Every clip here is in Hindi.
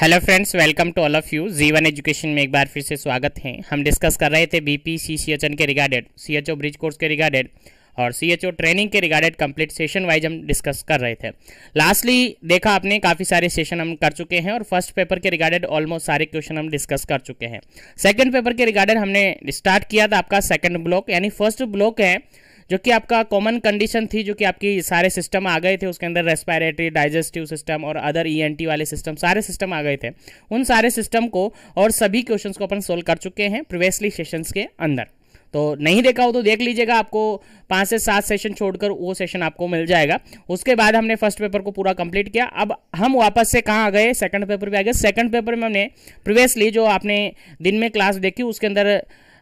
Hello friends welcome to all of you Jeevan education में एक बार फिर से स्वागत है हम डिस्कस कर रहे थे B P C C H N के regarded C H O bridge course के रिगार्डेड और सी एच ओ ट्रेनिंग के रिगार्डेड कंप्लीट सेशन वाइज हम डिस्कस कर रहे थे लास्टली देखा आपने काफ़ी सारे सेशन हम कर चुके हैं और फर्स्ट पेपर के रिगार्डेड ऑलमोस्ट सारे क्वेश्चन हम डिस्कस कर चुके हैं सेकेंड पेपर के रिगार्डेड हमने स्टार्ट किया था आपका सेकेंड ब्लॉक यानी फर्स्ट ब्लॉक है जो कि आपका कॉमन कंडीशन थी जो कि आपकी सारे सिस्टम आ गए थे उसके अंदर रेस्पायरेटरी डाइजेस्टिव सिस्टम और अदर ई e वाले सिस्टम सारे सिस्टम आ गए थे उन सारे सिस्टम को और सभी क्वेश्चन को अपन सोल्व कर चुके हैं प्रीवियसली सेशंस के अंदर तो नहीं देखा हो तो देख लीजिएगा आपको पाँच से सात सेशन छोड़कर वो सेशन आपको मिल जाएगा उसके बाद हमने फर्स्ट पेपर को पूरा कंप्लीट किया अब हम वापस से कहाँ आ गए सेकंड पेपर पे आ गए सेकंड पेपर में हमने प्रीवियसली जो आपने दिन में क्लास देखी उसके अंदर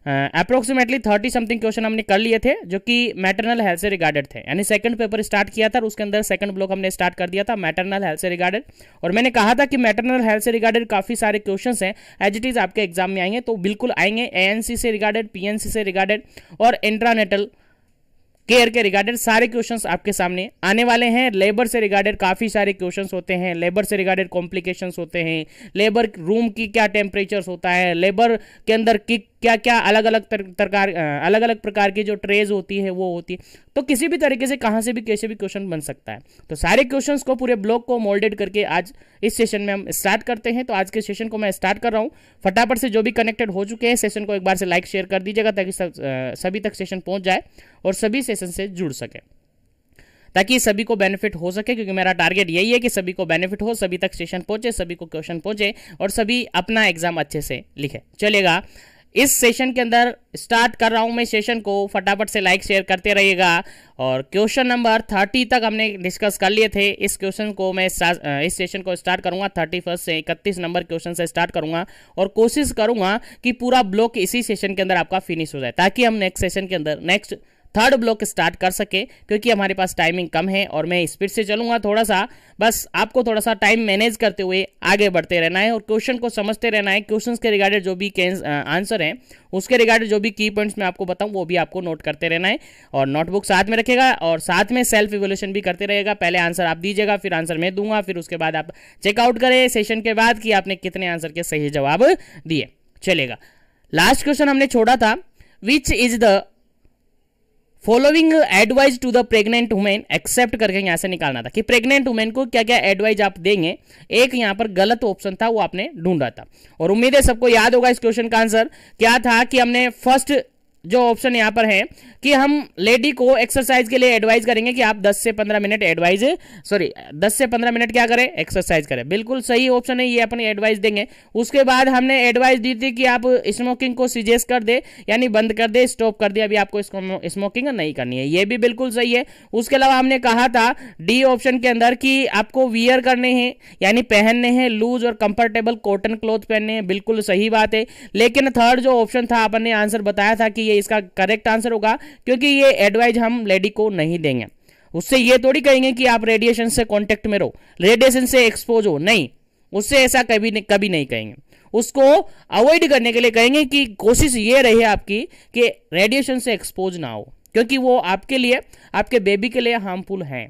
अप्रोक्सीमेटली थर्टी समथिंग क्वेश्चन हमने कर लिए थे जो कि मैटरनल हेल्थ से रिगार्डेड थे यानी सेकंड पेपर स्टार्ट किया था और उसके अंदर सेकंड ब्लॉक हमने स्टार्ट कर दिया था मैटरनल हेल्थ से रिगार्डेड और मैंने कहा था कि मैटरनल हेल्थ से रिगार्डेड काफ़ी सारे क्वेश्चन हैं एज इट इज़ आपके एग्जाम में आएंगे तो बिल्कुल आएंगे ए से रिगार्डेड पी से रिगार्डेड और इंट्रानेटल केयर के रिगार्डेड सारे क्वेश्चंस आपके सामने आने वाले हैं लेबर से रिगार्डेड काफ़ी सारे क्वेश्चंस होते हैं लेबर से रिगार्डेड कॉम्प्लिकेशंस होते हैं लेबर रूम की क्या टेम्परेचर होता है लेबर के अंदर किक क्या क्या अलग अलग प्रकार अलग अलग प्रकार की जो ट्रेज होती है वो होती है तो किसी भी तरीके से कहाँ से भी कैसे भी क्वेश्चन बन सकता है तो सारे क्वेश्चन को पूरे ब्लॉक को मोल्डेड करके आज इस सेशन में हम स्टार्ट करते हैं तो आज के सेशन को मैं स्टार्ट कर रहा हूँ फटाफट से जो भी कनेक्टेड हो चुके हैं सेशन को एक बार से लाइक शेयर कर दीजिएगा ताकि सब सभी तक सेशन पहुँच जाए और सभी सेशन से जुड़ सके ताकि सभी को बेनिफिट हो सके क्योंकि मेरा टारगेट यही है कि सभी को बेनिफिट हो सभी तक सेशन पहुंचे सभी को क्वेश्चन पहुंचे और सभी अपना एग्जाम अच्छे से लिखे चलेगा इस सेशन के अंदर स्टार्ट कर रहा हूं मैं सेशन को फटाफट से लाइक शेयर करते रहिएगा और क्वेश्चन नंबर थर्टी तक हमने डिस्कस कर लिए थे इस क्वेश्चन को मैं इस सेशन को स्टार्ट करूंगा थर्टी फर्स्ट से इकतीस नंबर क्वेश्चन से स्टार्ट करूंगा और कोशिश करूंगा कि पूरा ब्लॉक इसी सेशन के अंदर आपका फिनिश हो जाए ताकि हम नेक्स्ट सेशन के अंदर नेक्स्ट थर्ड ब्लॉक स्टार्ट कर सके क्योंकि हमारे पास टाइमिंग कम है और मैं स्पीड से चलूंगा थोड़ा सा बस आपको थोड़ा सा टाइम मैनेज करते हुए आगे बढ़ते रहना है और क्वेश्चन को समझते रहना है क्वेश्चन के रिगार्डेड जो भी आंसर हैं उसके रिगार्डेड जो भी की पॉइंट्स मैं आपको बताऊँ वो भी आपको नोट करते रहना है और नोटबुक साथ में रखेगा और साथ में सेल्फ इवोल्यूशन भी करते रहेगा पहले आंसर आप दीजिएगा फिर आंसर मैं दूंगा फिर उसके बाद आप चेकआउट करें सेशन के बाद कि आपने कितने आंसर के सही जवाब दिए चलेगा लास्ट क्वेश्चन हमने छोड़ा था which is the following advice to the pregnant women except करके यहां से निकालना था कि प्रेग्नेंट वुमेन को क्या क्या एडवाइज आप देंगे एक यहां पर गलत ऑप्शन था वो आपने ढूंढा था और उम्मीद है सबको याद होगा इस क्वेश्चन का आंसर क्या था कि हमने फर्स्ट जो ऑप्शन यहाँ पर है कि हम लेडी को एक्सरसाइज के लिए एडवाइज करेंगे कि आप 10 से 15 मिनट एडवाइज सॉरी 10 से 15 मिनट क्या करें एक्सरसाइज करें बिल्कुल सही ऑप्शन है ये अपनी एडवाइस देंगे उसके बाद हमने एडवाइस दी थी कि आप स्मोकिंग को सजेस्ट कर दे यानी बंद कर दे स्टॉप कर दे अभी आपको स्मोकिंग नहीं करनी है ये भी बिल्कुल सही है उसके अलावा हमने कहा था डी ऑप्शन के अंदर कि आपको वियर करने हैं यानी पहनने हैं लूज और कंफर्टेबल कॉटन क्लोथ पहनने हैं बिल्कुल सही बात है लेकिन थर्ड जो ऑप्शन था अपन ने आंसर बताया था कि ये इसका करेक्ट आंसर होगा क्योंकि ये एडवाइज हम लेडी को नहीं देंगे उससे ये थोड़ी कहेंगे कि आप रेडिएशन से कॉन्टेक्ट में रहो रेडिएशन से एक्सपोज हो नहीं उससे ऐसा कभी न, कभी नहीं कहेंगे उसको अवॉइड करने के लिए कहेंगे कि कोशिश ये रहे आपकी कि रेडिएशन से एक्सपोज ना हो क्योंकि वो आपके लिए आपके बेबी के लिए हार्मफुल हैं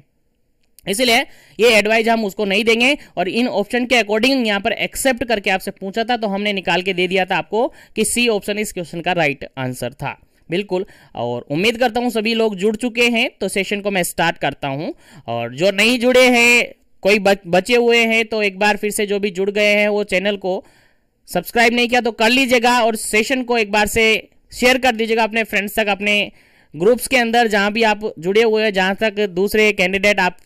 इसलिए ये एडवाइज हम उसको नहीं देंगे और इन ऑप्शन के अकॉर्डिंग यहाँ पर एक्सेप्ट करके आपसे पूछा था तो हमने निकाल के दे दिया था आपको कि सी ऑप्शन इस क्वेश्चन का राइट आंसर था बिल्कुल और उम्मीद करता हूँ सभी लोग जुड़ चुके हैं तो सेशन को मैं स्टार्ट करता हूँ और जो नहीं जुड़े हैं कोई बच, बचे हुए हैं तो एक बार फिर से जो भी जुड़ गए हैं वो चैनल को सब्सक्राइब नहीं किया तो कर लीजिएगा और सेशन को एक बार से शेयर कर दीजिएगा अपने फ्रेंड्स तक अपने ग्रुप्स के अंदर जहां भी आप जुड़े हुए हैं जहाँ तक दूसरे कैंडिडेट आप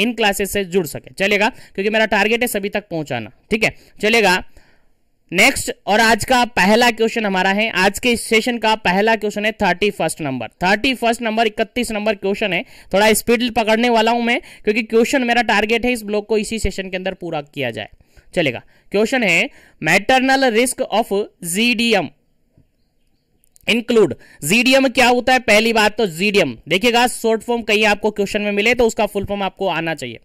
इन क्लासेस से जुड़ सके चलेगा क्योंकि मेरा टारगेट है सभी तक पहुंचाना ठीक है चलेगा नेक्स्ट और आज का पहला क्वेश्चन हमारा है आज के सेशन का पहला क्वेश्चन है thirty first number thirty first number इकतीस नंबर क्वेश्चन है थोड़ा स्पीड पकड़ने वाला हूं मैं क्योंकि क्वेश्चन मेरा टारगेट है इस ब्लॉक को इसी सेशन के अंदर पूरा किया जाए चलेगा क्वेश्चन है maternal risk of GDM include GDM क्या होता है पहली बात तो जीडीएम देखिएगा शॉर्ट फॉर्म कहीं आपको क्वेश्चन में मिले तो उसका फुल फॉर्म आपको आना चाहिए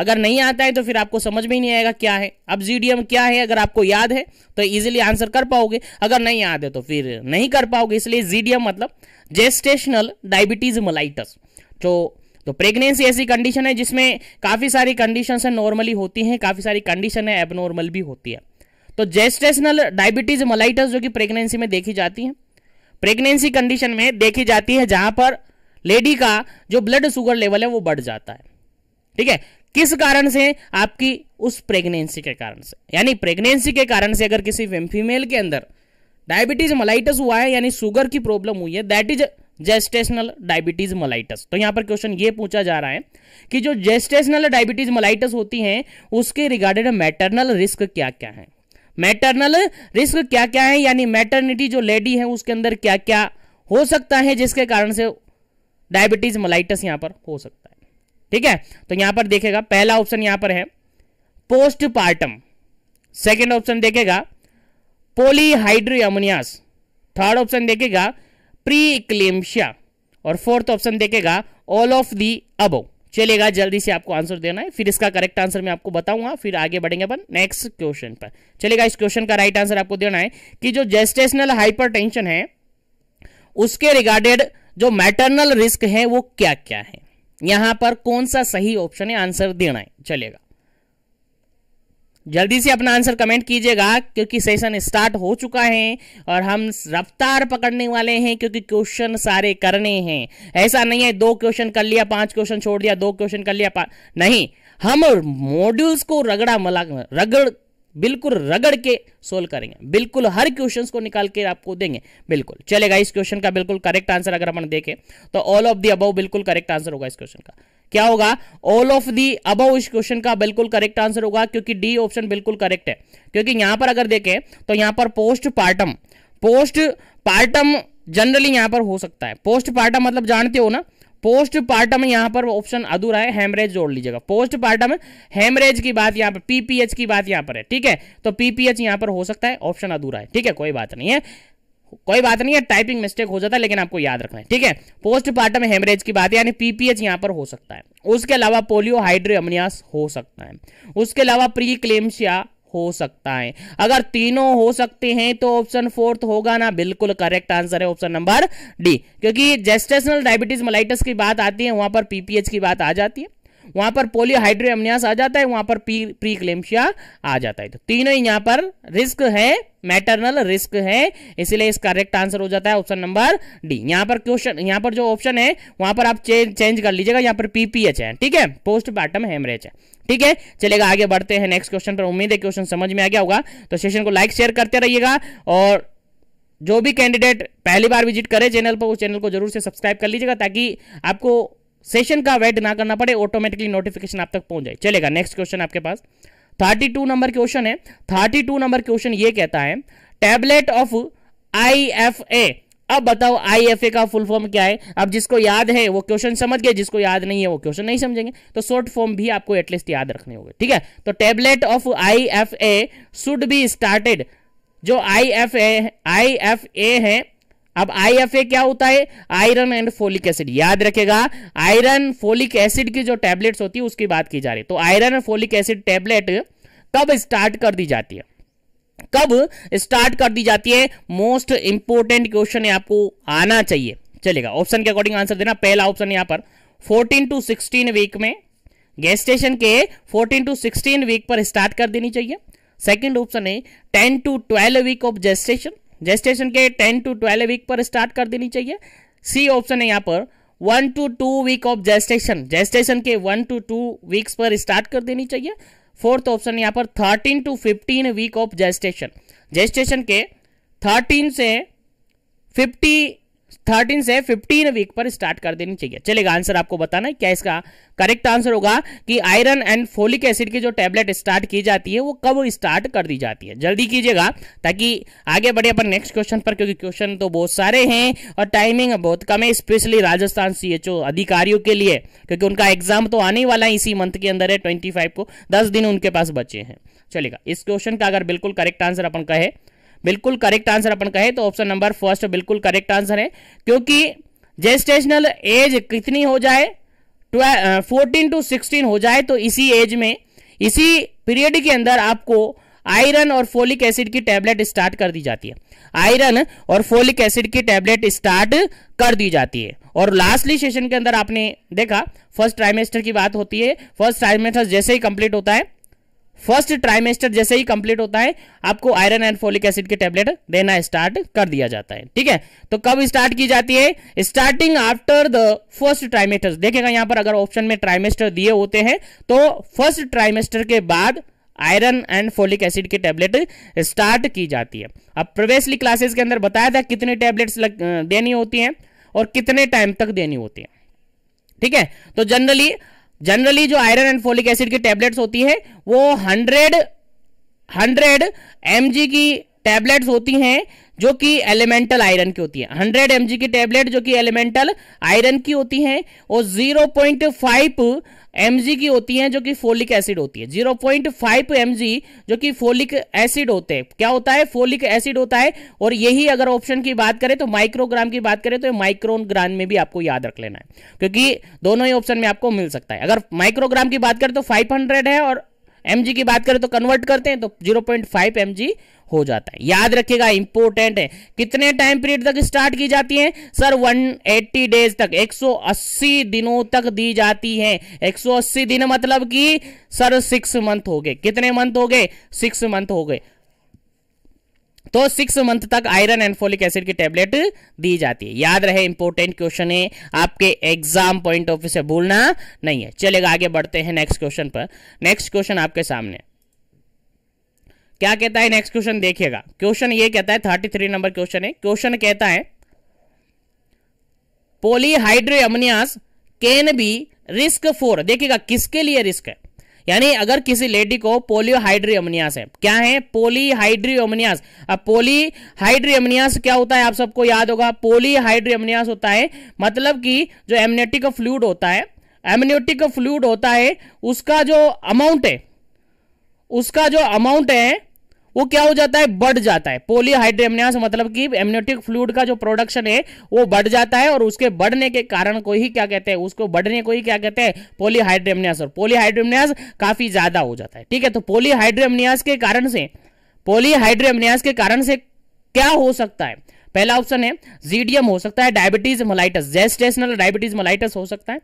अगर नहीं आता है तो फिर आपको समझ में ही नहीं आएगा क्या है अब जीडीएम क्या है अगर आपको याद है तो इजीली आंसर कर पाओगे अगर नहीं याद है तो फिर नहीं कर पाओगे इसलिए जीडीएम मतलब जेस्टेशनल डायबिटीज मलाइटस तो तो प्रेगनेंसी ऐसी कंडीशन है जिसमें काफ़ी सारी कंडीशन है नॉर्मली होती हैं काफ़ी सारी कंडीशन है एबनॉर्मल भी होती है तो जेस्टेशनल डायबिटीज मलाइटस जो कि प्रेगनेंसी में देखी जाती है प्रेगनेंसी कंडीशन में देखी जाती है जहां पर लेडी का जो ब्लड शुगर लेवल है वो बढ़ जाता है ठीक है किस कारण से आपकी उस प्रेगनेंसी के कारण से यानी प्रेगनेंसी के कारण से अगर किसी फीमेल के अंदर डायबिटीज मलाइटस हुआ है यानी शुगर की प्रॉब्लम हुई है that is gestational diabetes mellitus तो यहां पर क्वेश्चन ये पूछा जा रहा है कि जो जेस्टेशनल डायबिटीज मलाइटस होती है उसके रिगार्डेड मैटरनल रिस्क क्या क्या है मैटरनल रिस्क क्या क्या है यानी मैटरनिटी जो लेडी है उसके अंदर क्या क्या हो सकता है जिसके कारण से डायबिटीज मलाइटस यहां पर हो सकता है ठीक है तो यहां पर देखेगा पहला ऑप्शन यहां पर है पोस्ट पार्टम सेकेंड ऑप्शन देखेगा पोलीहाइड्रोमोनियास थर्ड ऑप्शन देखेगा प्री क्लेम्शिया और फोर्थ ऑप्शन देखेगा ऑल ऑफ दी अबो चलेगा जल्दी से आपको आंसर देना है फिर इसका करेक्ट आंसर मैं आपको बताऊंगा फिर आगे बढ़ेंगे अपन नेक्स्ट क्वेश्चन पर चलेगा इस क्वेश्चन का राइट आंसर आपको देना है कि जो जेस्टेशनल हाइपर है उसके रिगार्डेड जो मैटरनल रिस्क है वो क्या क्या है यहां पर कौन सा सही ऑप्शन है आंसर देना है चलेगा जल्दी से अपना आंसर कमेंट कीजिएगा क्योंकि सेशन स्टार्ट हो चुका है और हम रफ्तार पकड़ने वाले हैं क्योंकि क्वेश्चन सारे करने हैं ऐसा नहीं है दो क्वेश्चन कर लिया पांच क्वेश्चन छोड़ दिया दो क्वेश्चन कर लिया नहीं हम मॉड्यूल्स को रगड़ा मला रगड़ बिल्कुल रगड़ के सोल्व करेंगे बिल्कुल हर क्वेश्चंस को निकाल के आपको देंगे बिल्कुल चलेगा इस क्वेश्चन का बिल्कुल करेक्ट आंसर अगर अपन देखें तो ऑल ऑफ दी अबव बिल्कुल करेक्ट आंसर होगा इस क्वेश्चन का क्या होगा ऑल ऑफ दी अब इस क्वेश्चन का बिल्कुल करेक्ट आंसर होगा क्योंकि डी ऑप्शन बिल्कुल करेक्ट है क्योंकि यहां पर अगर देखें तो यहां पर postpartum postpartum generally यहां पर हो सकता है पोस्ट पार्टम मतलब जानते हो ना पोस्ट पार्टम यहां पर ऑप्शन अधूरा है हेमरेज जोड़ लीजिएगा पोस्ट पार्टम हेमरेज की बात यहां पर पीपीएच की बात यहां पर है ठीक है तो पीपीएच यहां पर हो सकता है ऑप्शन अधूरा है ठीक है कोई बात नहीं है कोई बात नहीं है टाइपिंग मिस्टेक हो जाता है लेकिन आपको याद रखना है ठीक है पोस्टमार्टम हेमरेज की बात यानी पीपीएच यहां पर हो सकता है उसके अलावा पोलियो हाइड्रोअमनियास हो सकता है उसके अलावा प्री क्लेमशिया हो सकता है अगर तीनों हो सकते हैं तो ऑप्शन फोर्थ होगा ना बिल्कुल करेक्ट आंसर है ऑप्शन नंबर डी क्योंकि जेस्टेशनल डायबिटीज मलाइटस की बात आती है वहां पर पीपीएच की बात आ जाती है वहां पर पोलियोहाइड्रोएमनियास आ जाता है वहां पर प्री क्लेमशिया आ जाता है तो तीनों ही यहां पर रिस्क है मैटरनल रिस्क है इसीलिए इसका करेक्ट आंसर हो जाता है ऑप्शन नंबर डी यहां पर क्वेश्चन यहां पर जो ऑप्शन है वहां पर आप चेंज चेंज कर लीजिएगा यहां पर पीपीएच है ठीक है पोस्ट पार्टम हेमरेज है ठीक है चलेगा आगे बढ़ते हैं नेक्स्ट क्वेश्चन पर उम्मीद है क्वेश्चन समझ में आ गया होगा तो सेशन को लाइक शेयर करते रहिएगा और जो भी कैंडिडेट पहली बार विजिट करे चैनल पर उस चैनल को जरूर से सब्सक्राइब कर लीजिएगा ताकि आपको सेशन का वेट ना करना पड़े ऑटोमेटिकली नोटिफिकेशन आप तक पहुंच जाए चलेगा नेक्स्ट क्वेश्चन आपके पास थर्टी टू नंबर क्वेश्चन है थर्टी टू नंबर क्वेश्चन ये कहता है tablet of I F A अब बताओ आई एफ ए का फुल फॉर्म क्या है अब जिसको याद है वो क्वेश्चन समझ गए जिसको याद नहीं है वो क्वेश्चन नहीं समझेंगे तो शॉर्ट फॉर्म भी आपको एटलीस्ट याद रखने होंगे ठीक है तो tablet of I F A should be started जो I I F A F A है अब आई एफ ए क्या होता है आयरन एंड फोलिक एसिड याद रखेगा आयरन फोलिक एसिड की जो टैबलेट होती है उसकी बात की जा रही है तो iron and folic acid tablet कब स्टार्ट कर दी जाती है कब स्टार्ट कर दी जाती है मोस्ट इंपोर्टेंट क्वेश्चन आपको आना चाहिए चलेगा ऑप्शन के अकॉर्डिंग आंसर देना पहला ऑप्शन यहां पर 14 टू 16 वीक में स्टेशन के 14 टू 16 वीक पर स्टार्ट कर देनी चाहिए सेकंड ऑप्शन है 10 to 12 week of station gestation के टेन टू ट्वेल्व वीक पर स्टार्ट कर देनी चाहिए सी ऑप्शन है यहाँ पर one to two week of gestation gestation के वन टू टू वीक्स पर स्टार्ट कर देनी चाहिए फोर्थ ऑप्शन यहाँ पर thirteen to fifteen week of gestation gestation के थर्टीन से फिफ्टी थर्टीन से फिफ्टीन वीक पर स्टार्ट कर देनी चाहिए चलेगा आंसर आपको बताना है क्या इसका करेक्ट आंसर होगा कि आयरन एंड फोलिक एसिड की जो टैबलेट स्टार्ट की जाती है वो कब स्टार्ट कर दी जाती है जल्दी कीजिएगा ताकि आगे बढ़े अपन नेक्स्ट क्वेश्चन पर क्योंकि क्वेश्चन तो बहुत सारे हैं और टाइमिंग बहुत कम है स्पेशली राजस्थान सी अधिकारियों के लिए क्योंकि उनका एग्जाम तो आने वाला है इसी मंथ के अंदर है ट्वेंटी को दस दिन उनके पास बचे हैं चलेगा इस क्वेश्चन का अगर बिल्कुल करेक्ट आंसर अपन कहे बिल्कुल करेक्ट आंसर अपन कहे तो ऑप्शन नंबर फर्स्ट बिल्कुल करेक्ट आंसर है क्योंकि जेस्टेशनल एज कितनी हो जाए फोर्टीन टू सिक्सटीन हो जाए तो इसी एज में इसी पीरियड के अंदर आपको आयरन और फोलिक एसिड की टैबलेट स्टार्ट कर दी जाती है आयरन और फोलिक एसिड की टैबलेट स्टार्ट कर दी जाती है और लास्टली सेशन के अंदर आपने देखा फर्स्ट ट्राइमेस्टर की बात होती है फर्स्ट ट्राइमेस्टर जैसे ही कंप्लीट होता है फर्स्ट ट्राइमेस्टर जैसे ही कंप्लीट होता है आपको आयरन एंड फोलिक एसिड के टेबलेट देना स्टार्ट कर दिया जाता है ठीक है तो कब स्टार्ट की जाती है starting after the first trimester देखेगा यहां पर अगर ऑप्शन में ट्राइमेस्टर दिए होते हैं तो फर्स्ट ट्राइमेस्टर के बाद आयरन एंड फोलिक एसिड की टेबलेट स्टार्ट की जाती है अब प्रीवियसली क्लासेस के अंदर बताया था कितनी टेबलेट देनी होती है और कितने टाइम तक देनी होती है ठीक है तो जनरली जनरली जो आयरन एंड फोलिक एसिड की टैबलेट्स होती है वो हंड्रेड हंड्रेड एम की टैबलेट्स होती हैं जो कि एलिमेंटल आयरन की होती है 100 एम की टेबलेट जो कि एलिमेंटल आयरन की होती है और 0.5 एमजी की होती है जो कि फोलिक एसिड होती है 0.5 एमजी जो कि फोलिक एसिड होते हैं क्या होता है फोलिक एसिड होता है और यही अगर ऑप्शन की बात करें तो माइक्रोग्राम की बात करें तो माइक्रोन ग्राम में भी आपको याद रख लेना है क्योंकि दोनों ही ऑप्शन में आपको मिल सकता है अगर माइक्रोग्राम की बात करें तो 500 है और एम की बात करें तो कन्वर्ट करते हैं तो zero point five M G हो जाता है याद रखिएगा इंपोर्टेंट है कितने टाइम पीरियड तक स्टार्ट की जाती है सर 180 डेज तक 180 दिनों तक दी जाती है 180 दिन मतलब कि सर सिक्स मंथ हो गए कितने मंथ हो गए सिक्स मंथ हो गए तो सिक्स मंथ तक आयरन एंड फोलिक एसिड की टेबलेट दी जाती है याद रहे इंपॉर्टेंट क्वेश्चन है आपके एग्जाम पॉइंट ऑफ व्यू से भूलना नहीं है चलेगा आगे बढ़ते हैं नेक्स्ट क्वेश्चन पर नेक्स्ट क्वेश्चन आपके सामने क्या कहता है नेक्स्ट क्वेश्चन देखिएगा क्वेश्चन ये कहता है थर्टी थ्री नंबर क्वेश्चन है क्वेश्चन कहता है polyhydramnios can be risk for देखिएगा किसके लिए रिस्क है यानी अगर किसी लेडी को पोलियोहाइड्रीअमनियास है क्या है पोलीहाइड्रीअमनियास अब पोलीहाइड्रीअमनियास क्या होता है आप सबको याद होगा पोलीहाइड्रीअमनियास होता है मतलब कि जो एमनेटिक फ्लूड होता है एमनेटिक फ्लूड होता है उसका जो अमाउंट है उसका जो अमाउंट है वो क्या हो जाता है बढ़ जाता है पोलीहाइड्रेमनियास मतलब कि एमनियोटिक फ्लूड का जो प्रोडक्शन है वो बढ़ जाता है और उसके बढ़ने के कारण को ही क्या कहते हैं उसको बढ़ने को ही क्या कहते हैं पोलीहाइड्रेमनियास और पोलीहाइड्रेमनियास काफी ज्यादा हो जाता है ठीक है तो पोलीहाइड्रेमनियास के कारण से पोलीहाइड्रेमनियास के कारण से क्या हो सकता है पहला ऑप्शन है जीडियम हो सकता है diabetes mellitus gestational diabetes mellitus हो सकता है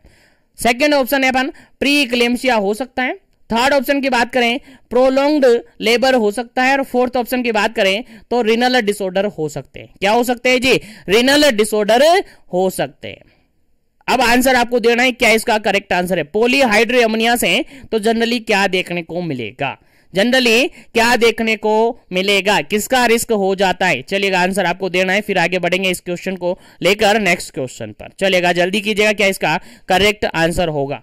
सेकेंड ऑप्शन है अपन प्री हो सकता है थर्ड ऑप्शन की बात करें प्रोलोंग्ड लेबर हो सकता है और फोर्थ ऑप्शन की बात करें तो रिनल डिसऑर्डर हो सकते हैं क्या हो सकते हैं जी रिनल डिसऑर्डर हो सकते हैं अब आंसर आपको देना है क्या इसका करेक्ट आंसर है पोलीहाइड्रोमोनिया से तो जनरली क्या देखने को मिलेगा जनरली क्या देखने को मिलेगा किसका रिस्क हो जाता है चलिएगा आंसर आपको देना है फिर आगे बढ़ेंगे इस क्वेश्चन को लेकर नेक्स्ट क्वेश्चन पर चलेगा जल्दी कीजिएगा क्या इसका करेक्ट आंसर होगा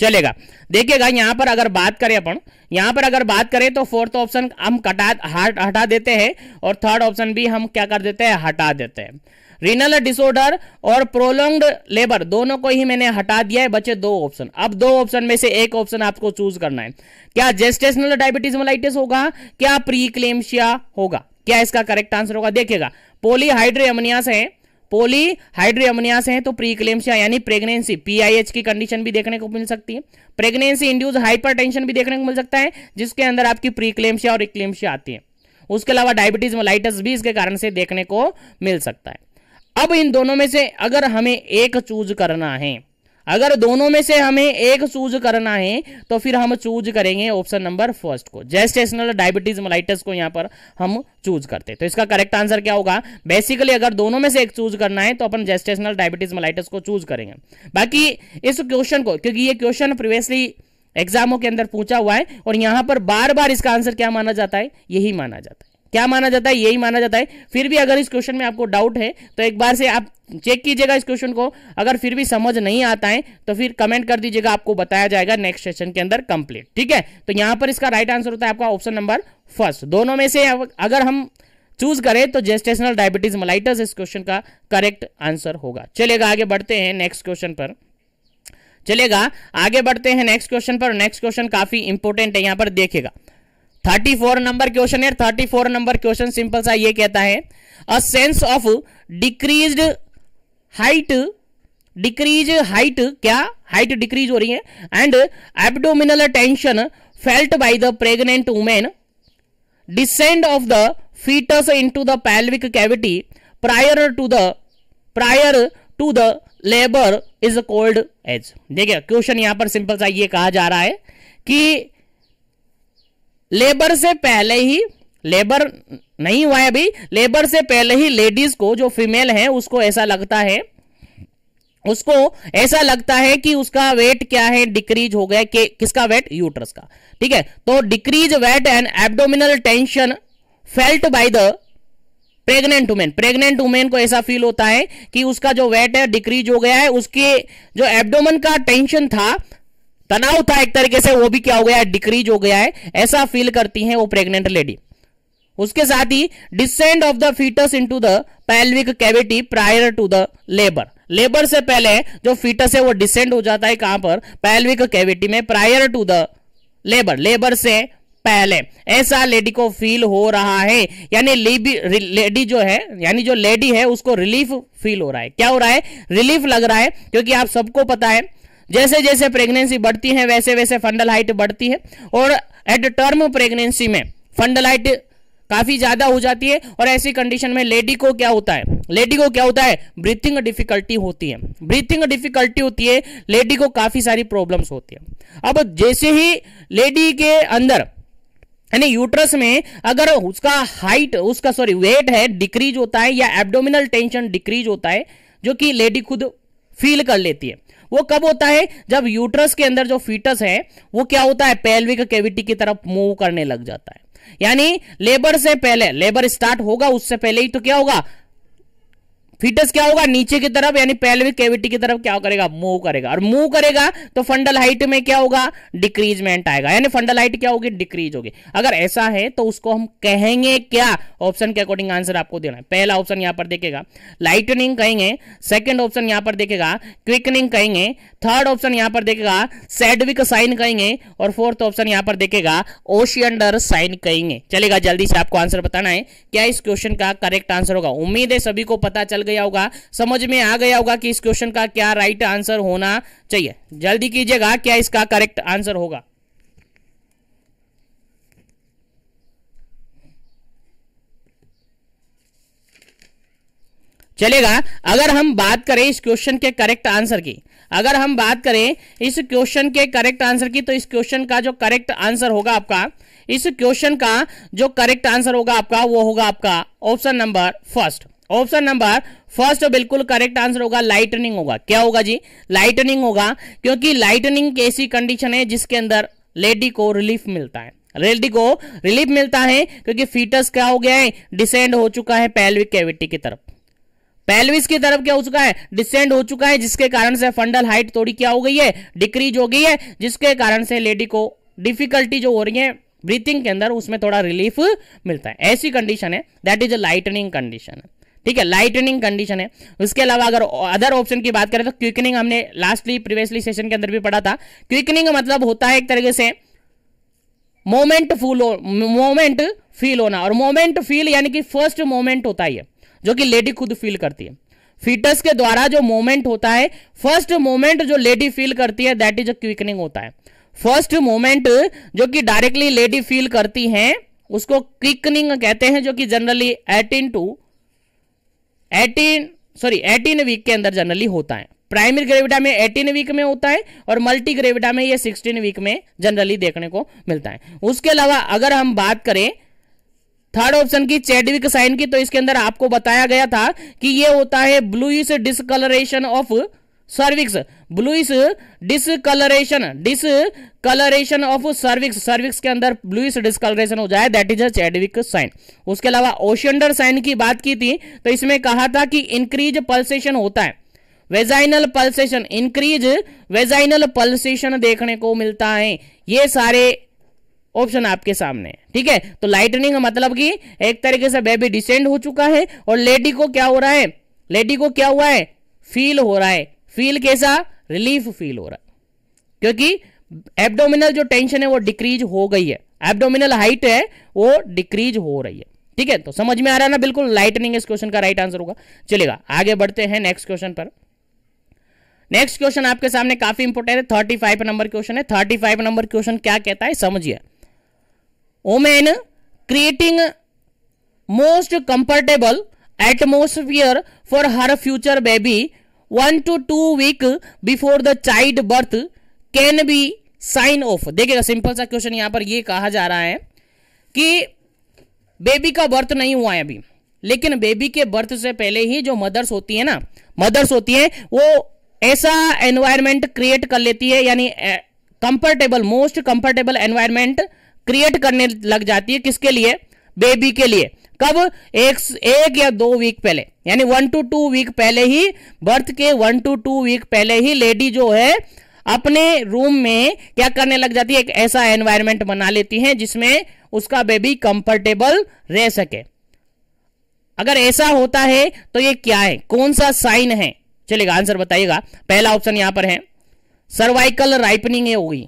चलेगा देखिएगा यहाँ पर अगर बात करें अपन यहाँ पर अगर बात करें तो फोर्थ ऑप्शन हम कटा हटा देते हैं और थर्ड ऑप्शन भी हम क्या कर देते हैं हटा देते हैं रीनल डिसऑर्डर और प्रोलॉन्ग्ड लेबर दोनों को ही मैंने हटा दिया है बचे दो ऑप्शन अब दो ऑप्शन में से एक ऑप्शन आपको चूज करना है क्या जेस्टेशनल डायबिटीज मोलाइटिस होगा क्या प्रीक्लेमशिया होगा क्या इसका करेक्ट आंसर होगा देखिएगा पोलीहाइड्रेमनिया से है पोली से है तो प्रीक्लेम्सिया यानी प्रेगनेंसी पीआईएच की कंडीशन भी देखने को मिल सकती है प्रेगनेंसी इंड्यूस हाइपरटेंशन भी देखने को मिल सकता है जिसके अंदर आपकी प्रीक्लेम्सिया और इक्लेम्सिया आती है उसके अलावा डायबिटीज मलाइटस भी इसके कारण से देखने को मिल सकता है अब इन दोनों में से अगर हमें एक चूज करना है अगर दोनों में से हमें एक चूज करना है तो फिर हम चूज करेंगे ऑप्शन नंबर फर्स्ट को जेस्टेशनल डायबिटीज मलाइटस को यहां पर हम चूज करते तो इसका करेक्ट आंसर क्या होगा बेसिकली अगर दोनों में से एक चूज करना है तो अपन जेस्टेशनल डायबिटीज मलाइटस को चूज करेंगे बाकी इस क्वेश्चन को क्योंकि ये क्वेश्चन प्रीवियसली एग्जामों के अंदर पूछा हुआ है और यहां पर बार बार इसका आंसर क्या माना जाता है यही माना जाता है क्या माना जाता है यही माना जाता है फिर भी अगर इस क्वेश्चन में आपको डाउट है तो एक बार से आप चेक कीजिएगा इस क्वेश्चन को अगर फिर भी समझ नहीं आता है तो फिर कमेंट कर दीजिएगा आपको बताया जाएगा नेक्स्ट सेशन के अंदर कंप्लीट ठीक है तो यहां पर इसका राइट आंसर होता है आपका ऑप्शन नंबर फर्स्ट दोनों में से अगर हम चूज करें तो जेस्टेशनल डायबिटीज मलाइटस इस क्वेश्चन का करेक्ट आंसर होगा चलेगा आगे बढ़ते हैं नेक्स्ट क्वेश्चन पर चलेगा आगे बढ़ते हैं नेक्स्ट क्वेश्चन पर नेक्स्ट क्वेश्चन काफी इंपोर्टेंट है यहां पर देखेगा थर्टी फोर नंबर क्वेश्चन है thirty four number question simple सा ये कहता है a sense of decrease height decrease height क्या हाइट डिक्रीज हो रही है and abdominal tension felt by the pregnant women descend of the into the pelvic cavity prior to the prior to the labour is called as देखिए क्वेश्चन यहां पर सिंपल सा ये कहा जा रहा है कि लेबर से पहले ही लेबर नहीं हुआ है अभी लेबर से पहले ही लेडीज को जो फीमेल है उसको ऐसा लगता है उसको ऐसा लगता है कि उसका वेट क्या है डिक्रीज हो गया कि, किसका वेट यूट्रस का ठीक है तो decrease weight and abdominal tension felt by the pregnant women pregnant women को ऐसा फील होता है कि उसका जो वेट है डिक्रीज हो गया है उसके जो एब्डोमन का टेंशन था तनाव था एक तरीके से वो भी क्या हो गया है डिक्रीज हो गया है ऐसा फील करती है वो प्रेग्नेंट लेडी उसके साथ ही descend of the foetus into the pelvic cavity prior to the labour labour से पहले जो फीटस है वो डिसेंड हो जाता है कहां पर पैल्विक कैविटी में prior to the labour labour से पहले ऐसा लेडी को फील हो रहा है यानी लेडी जो है यानी जो लेडी है उसको रिलीफ फील हो रहा है क्या हो रहा है रिलीफ लग रहा है क्योंकि आप सबको पता है जैसे जैसे प्रेगनेंसी बढ़ती है वैसे वैसे फंडल हाइट बढ़ती है और एट टर्म प्रेगनेंसी में फंडल हाइट काफी ज्यादा हो जाती है और ऐसी कंडीशन में लेडी को क्या होता है लेडी को क्या होता है ब्रीथिंग डिफिकल्टी होती है ब्रीथिंग डिफिकल्टी होती है लेडी को काफी सारी प्रॉब्लम्स होती है अब जैसे ही लेडी के अंदर यानी यूट्रस में अगर उसका हाइट उसका सॉरी वेट है डिक्रीज होता है या एब्डोमिनल टेंशन डिक्रीज होता है जो कि लेडी खुद फील कर लेती है वो कब होता है जब यूट्रस के अंदर जो फीटस है वो क्या होता है पेल्विक कैविटी की तरफ मूव करने लग जाता है यानी लेबर से पहले लेबर स्टार्ट होगा उससे पहले ही तो क्या होगा फीटस क्या होगा नीचे की तरफ यानी पेल्विक कैविटी की तरफ क्या करेगा मूव करेगा और मूव करेगा तो फंडल हाइट में क्या होगा डिक्रीजमेंट आएगा यानी फंडल हाइट क्या होगी डिक्रीज होगी अगर ऐसा है तो उसको हम कहेंगे क्या ऑप्शन के अकॉर्डिंग आंसर आपको देना है पहला ऑप्शन यहां पर देखेगा लाइटनिंग कहेंगे सेकेंड ऑप्शन यहां पर देखेगा क्विकनिंग कहेंगे थर्ड ऑप्शन यहां पर देखेगा सेडविक साइन कहेंगे और फोर्थ ऑप्शन यहां पर देखेगा ओशियंडर साइन कहेंगे चलेगा जल्दी से आपको आंसर बताना है क्या इस क्वेश्चन का करेक्ट आंसर होगा उम्मीद है सभी को पता चल गई गया होगा समझ में आ गया होगा कि इस क्वेश्चन का क्या राइट आंसर होना चाहिए जल्दी कीजिएगा क्या इसका करेक्ट आंसर होगा चलेगा अगर हम बात करें इस क्वेश्चन के करेक्ट आंसर की अगर हम बात करें इस क्वेश्चन के करेक्ट आंसर की तो इस क्वेश्चन का जो करेक्ट आंसर होगा आपका इस क्वेश्चन का जो करेक्ट आंसर होगा आपका वो होगा आपका option number first option number first बिल्कुल करेक्ट आंसर होगा लाइटनिंग होगा क्या होगा जी लाइटनिंग होगा क्योंकि लाइटनिंग ऐसी कंडीशन है जिसके अंदर लेडी को रिलीफ मिलता है लेडी को रिलीफ मिलता है क्योंकि फीटस क्या हो गया है डिसेंड हो चुका है पैल्विक कैविटी की तरफ पेल्विस की तरफ क्या हो चुका है डिसेंड हो चुका है जिसके कारण से फंडल हाइट थोड़ी क्या हो गई है डिक्रीज हो गई है जिसके कारण से लेडी को डिफिकल्टी जो हो रही है ब्रीथिंग के अंदर उसमें थोड़ा रिलीफ मिलता है ऐसी कंडीशन है that is a lightning condition है ठीक है लाइटनिंग कंडीशन है उसके अलावा अगर अदर ऑप्शन की बात करें तो क्विकनिंग हमने लास्टली प्रीवियसली सेशन के अंदर भी पढ़ा था क्विकनिंग मतलब होता है एक तरीके से मोमेंट फूल मोमेंट फील होना और मोमेंट फील यानी कि फर्स्ट मोमेंट होता है जो कि लेडी खुद फील करती है फीटस के द्वारा जो मोमेंट होता है फर्स्ट मोमेंट जो लेडी फील करती है दैट इज अ क्विकनिंग होता है फर्स्ट मोमेंट जो कि डायरेक्टली लेडी फील करती हैं उसको क्विकनिंग कहते हैं जो कि generally eighteen to eighteen sorry eighteen week के अंदर जनरली होता है प्राइमरी ग्रेविटा में एटीन वीक में होता है और मल्टी ग्रेविटा में ये सिक्सटीन वीक में जनरली देखने को मिलता है उसके अलावा अगर हम बात करें थर्ड ऑप्शन की चेडविक साइन की तो इसके अंदर आपको बताया गया था कि ये होता है bluish discolouration of cervix bluish discolouration discolouration of cervix cervix के अंदर ब्लूइश डिसकलरेशन हो जाए that is a Chadwick sign उसके अलावा ओशियंडर साइन की बात की थी तो इसमें कहा था कि इंक्रीज पल्सेशन होता है vaginal pulsation increase vaginal pulsation देखने को मिलता है ये सारे ऑप्शन आपके सामने ठीक है तो लाइटनिंग मतलब कि एक तरीके से बेबी डिसेंड हो चुका है और लेडी को क्या हो रहा है लेडी को क्या हुआ है फील हो रहा है फील कैसा रिलीफ फील हो रहा है क्योंकि एब्डोमिनल जो टेंशन है वो डिक्रीज हो गई है एब्डोमिनल हाइट है वो डिक्रीज हो रही है ठीक है तो समझ में आ रहा है ना बिल्कुल लाइटनिंग इस क्वेश्चन का राइट आंसर होगा चलेगा आगे बढ़ते हैं नेक्स्ट क्वेश्चन पर नेक्स्ट क्वेश्चन आपके सामने काफी इंपोर्टेंट है थर्टी फाइव नंबर क्वेश्चन है थर्टी फाइव नंबर क्वेश्चन क्या कहता है समझिए women creating most comfortable atmosphere for her future baby one to two week before the child birth can be sign of देखिएगा सिंपल सा क्वेश्चन यहां पर यह कहा जा रहा है कि बेबी का बर्थ नहीं हुआ है अभी लेकिन बेबी के बर्थ से पहले ही जो मदर्स होती है ना मदर्स होती है वो ऐसा एनवायरमेंट क्रिएट कर लेती है यानी comfortable most comfortable environment create करने लग जाती है किसके लिए बेबी के लिए कब एक एक या दो वीक पहले यानी वन टू टू वीक पहले ही बर्थ के वन टू टू वीक पहले ही लेडी जो है अपने रूम में क्या करने लग जाती है एक ऐसा एनवायरमेंट बना लेती है जिसमें उसका बेबी कंफर्टेबल रह सके अगर ऐसा होता है तो ये क्या है कौन सा साइन है चलेगा आंसर बताइएगा पहला ऑप्शन यहां पर है सर्वाइकल राइपनिंग होगी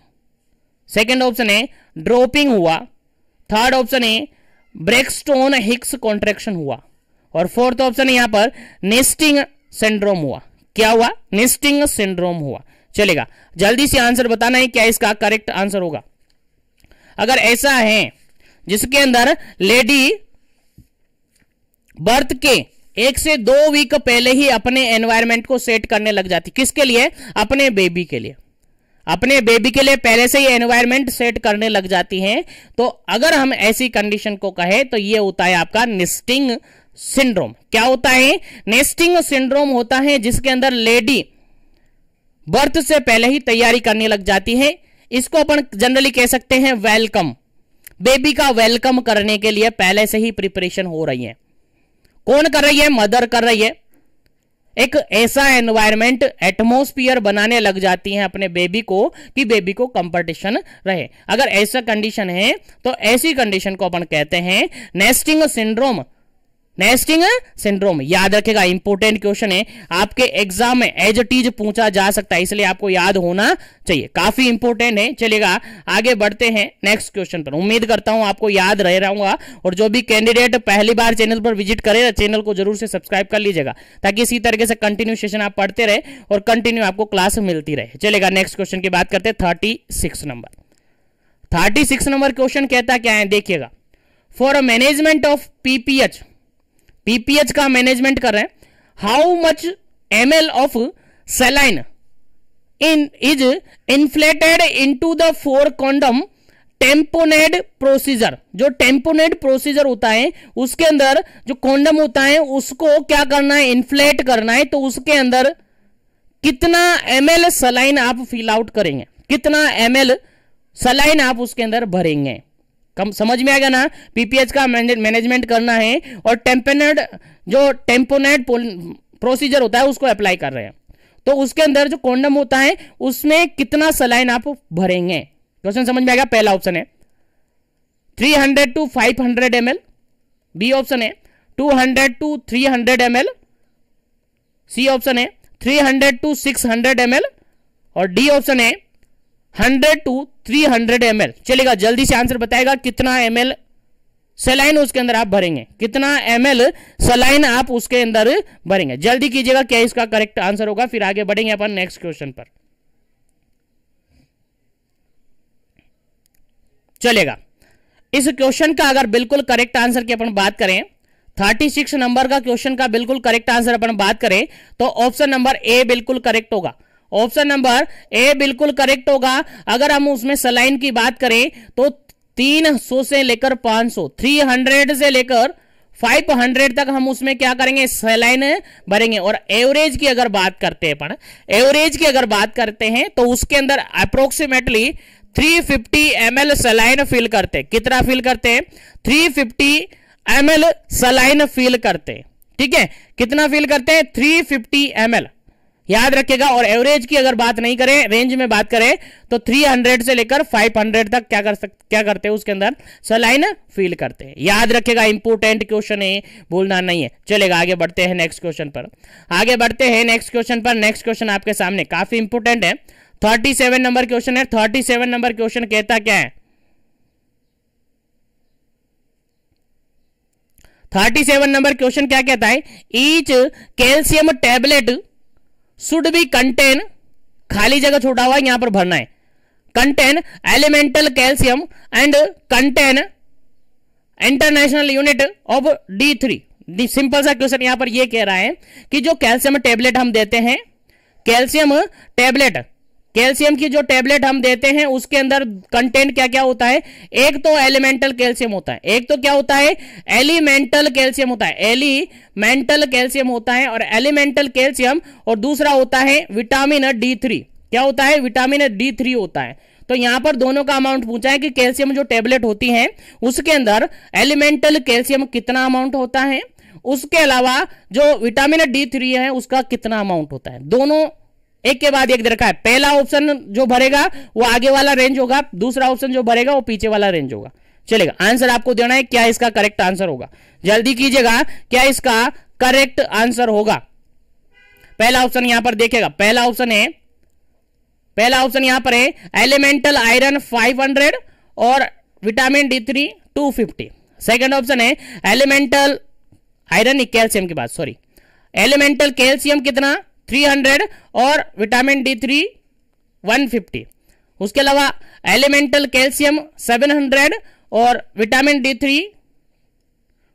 सेकेंड ऑप्शन है ड्रॉपिंग हुआ थर्ड ऑप्शन है ब्रेकस्टोन हिक्स कॉन्ट्रेक्शन हुआ और फोर्थ ऑप्शन यहां पर नेस्टिंग सिंड्रोम हुआ क्या हुआ नेस्टिंग सिंड्रोम हुआ चलेगा जल्दी से आंसर बताना है क्या इसका करेक्ट आंसर होगा अगर ऐसा है जिसके अंदर लेडी बर्थ के एक से दो वीक पहले ही अपने एनवायरमेंट को सेट करने लग जाती किसके लिए अपने बेबी के लिए अपने बेबी के लिए पहले से ही एनवायरमेंट सेट करने लग जाती हैं तो अगर हम ऐसी कंडीशन को कहें तो ये होता है आपका निस्टिंग सिंड्रोम क्या होता है नेस्टिंग सिंड्रोम होता है जिसके अंदर लेडी बर्थ से पहले ही तैयारी करने लग जाती है इसको अपन जनरली कह सकते हैं वेलकम बेबी का वेलकम करने के लिए पहले से ही प्रिपरेशन हो रही है कौन कर रही है मदर कर रही है एक ऐसा एनवायरमेंट एटमोस्फियर बनाने लग जाती हैं अपने बेबी को कि बेबी को कंपटीशन रहे अगर ऐसा कंडीशन है तो ऐसी कंडीशन को अपन कहते हैं नेस्टिंग सिंड्रोम नेस्किंग सिंड्रोम याद रखेगा इंपोर्टेंट क्वेश्चन है आपके एग्जाम में एज टीज पूछा जा सकता है इसलिए आपको याद होना चाहिए काफी इंपोर्टेंट है चलेगा आगे बढ़ते हैं नेक्स्ट क्वेश्चन पर उम्मीद करता हूं आपको याद रह रहूंगा और जो भी कैंडिडेट पहली बार चैनल पर विजिट करे चैनल को जरूर से सब्सक्राइब कर लीजिएगा ताकि इसी तरीके से कंटिन्यू सेशन आप पढ़ते रहे और कंटिन्यू आपको क्लास मिलती रहे चलेगा नेक्स्ट क्वेश्चन की बात करते हैं thirty number thirty six number question कहता क्या है देखिएगा for management of PPH PPH का मैनेजमेंट कर रहे हैं how much M L of saline in is inflated to the for condom tamponade procedure जो टेम्पोनेड प्रोसीजर होता है उसके अंदर जो कॉन्डम होता है उसको क्या करना है इन्फ्लेट करना है तो उसके अंदर कितना एम एल सलाइन आप फिल आउट करेंगे कितना एम एल सलाइन आप उसके अंदर भरेंगे कम समझ में आएगा ना पीपीएच का मैनेजमेंट करना है और टेम्पेनेड जो टेम्पोनेड प्रोसीजर होता है उसको अप्लाई कर रहे हैं तो उसके अंदर जो कॉन्डम होता है उसमें कितना सलाइन आप भरेंगे क्वेश्चन समझ में आएगा पहला ऑप्शन है 300 to 500 hundred M B option है 200 to 300 hundred M C option है 300 टू 600 हंड्रेड और डी ऑप्शन है hundred to three hundred M चलेगा जल्दी से आंसर बताएगा कितना एम एल सलाइन उसके अंदर आप भरेंगे कितना एम एल सलाइन आप उसके अंदर भरेंगे जल्दी कीजिएगा क्या इसका करेक्ट आंसर होगा फिर आगे बढ़ेंगे अपन नेक्स्ट क्वेश्चन पर चलेगा इस क्वेश्चन का अगर बिल्कुल करेक्ट आंसर की अपन बात करें 36 नंबर का क्वेश्चन का बिल्कुल करेक्ट आंसर अपन बात करें तो ऑप्शन नंबर ए बिल्कुल करेक्ट होगा ऑप्शन नंबर ए बिल्कुल करेक्ट होगा अगर हम उसमें सलाइन की बात करें तो 300 से लेकर 500 300 से लेकर 500 तक हम उसमें क्या करेंगे सेलाइन भरेंगे और एवरेज की अगर बात करते हैं एवरेज की अगर बात करते हैं तो उसके अंदर approximately 350 fifty M saline fill करते कितना फिल करते हैं थ्री फिफ्टी सेलाइन फिल करते ठीक है कितना फिल करते हैं 350 फिफ्टी याद रखेगा और एवरेज की अगर बात नहीं करें रेंज में बात करें तो 300 से लेकर 500 तक क्या कर सक क्या करते हैं उसके अंदर सलाइन फील करते हैं याद रखेगा इंपोर्टेंट क्वेश्चन है भूलना नहीं है चलेगा आगे बढ़ते हैं नेक्स्ट क्वेश्चन पर आगे बढ़ते हैं नेक्स्ट क्वेश्चन पर नेक्स्ट क्वेश्चन आपके सामने काफी इंपोर्टेंट है थर्टी सेवन नंबर क्वेश्चन है थर्टी सेवन नंबर क्वेश्चन कहता क्या है थर्टी सेवन नंबर क्वेश्चन क्या कहता है each calcium tablet should be contain खाली जगह छोटा हुआ यहां पर भरना है contain elemental calcium and contain international unit of D three simple सा क्वेश्चन यहां पर यह कह रहा है कि जो कैल्शियम टेबलेट हम देते हैं कैल्शियम टेबलेट कैल्शियम की जो टेबलेट हम देते हैं उसके अंदर कंटेंट क्या क्या होता है एक तो एलिमेंटल कैल्शियम होता है एक तो क्या होता है एलिमेंटल कैल्शियम होता है एलिमेंटल कैल्शियम होता है और एलिमेंटल कैल्शियम और दूसरा होता है विटामिन डी थ्री क्या होता है विटामिन डी थ्री होता है तो यहां पर दोनों का अमाउंट पूछा है कि कैल्शियम जो टेबलेट होती है उसके अंदर एलिमेंटल कैल्शियम कितना अमाउंट होता है उसके अलावा जो विटामिन डी थ्री है उसका कितना अमाउंट होता है दोनों एक के बाद एक दे रखा है पहला ऑप्शन जो भरेगा वो आगे वाला रेंज होगा दूसरा ऑप्शन जो भरेगा वो पीछे वाला रेंज होगा चलेगा आंसर आपको देना है क्या इसका करेक्ट आंसर होगा जल्दी कीजिएगा क्या इसका करेक्ट आंसर होगा पहला ऑप्शन यहां पर देखेगा पहला ऑप्शन है पहला ऑप्शन यहां पर है एलिमेंटल आयरन 500 और vitamin D three two fifty second option है एलिमेंटल आयरन कैल्शियम के बाद सॉरी एलिमेंटल कैल्शियम कितना 300 और विटामिन डी थ्री फिफ्टी उसके अलावा एलिमेंटल कैल्शियम 700 और vitamin D three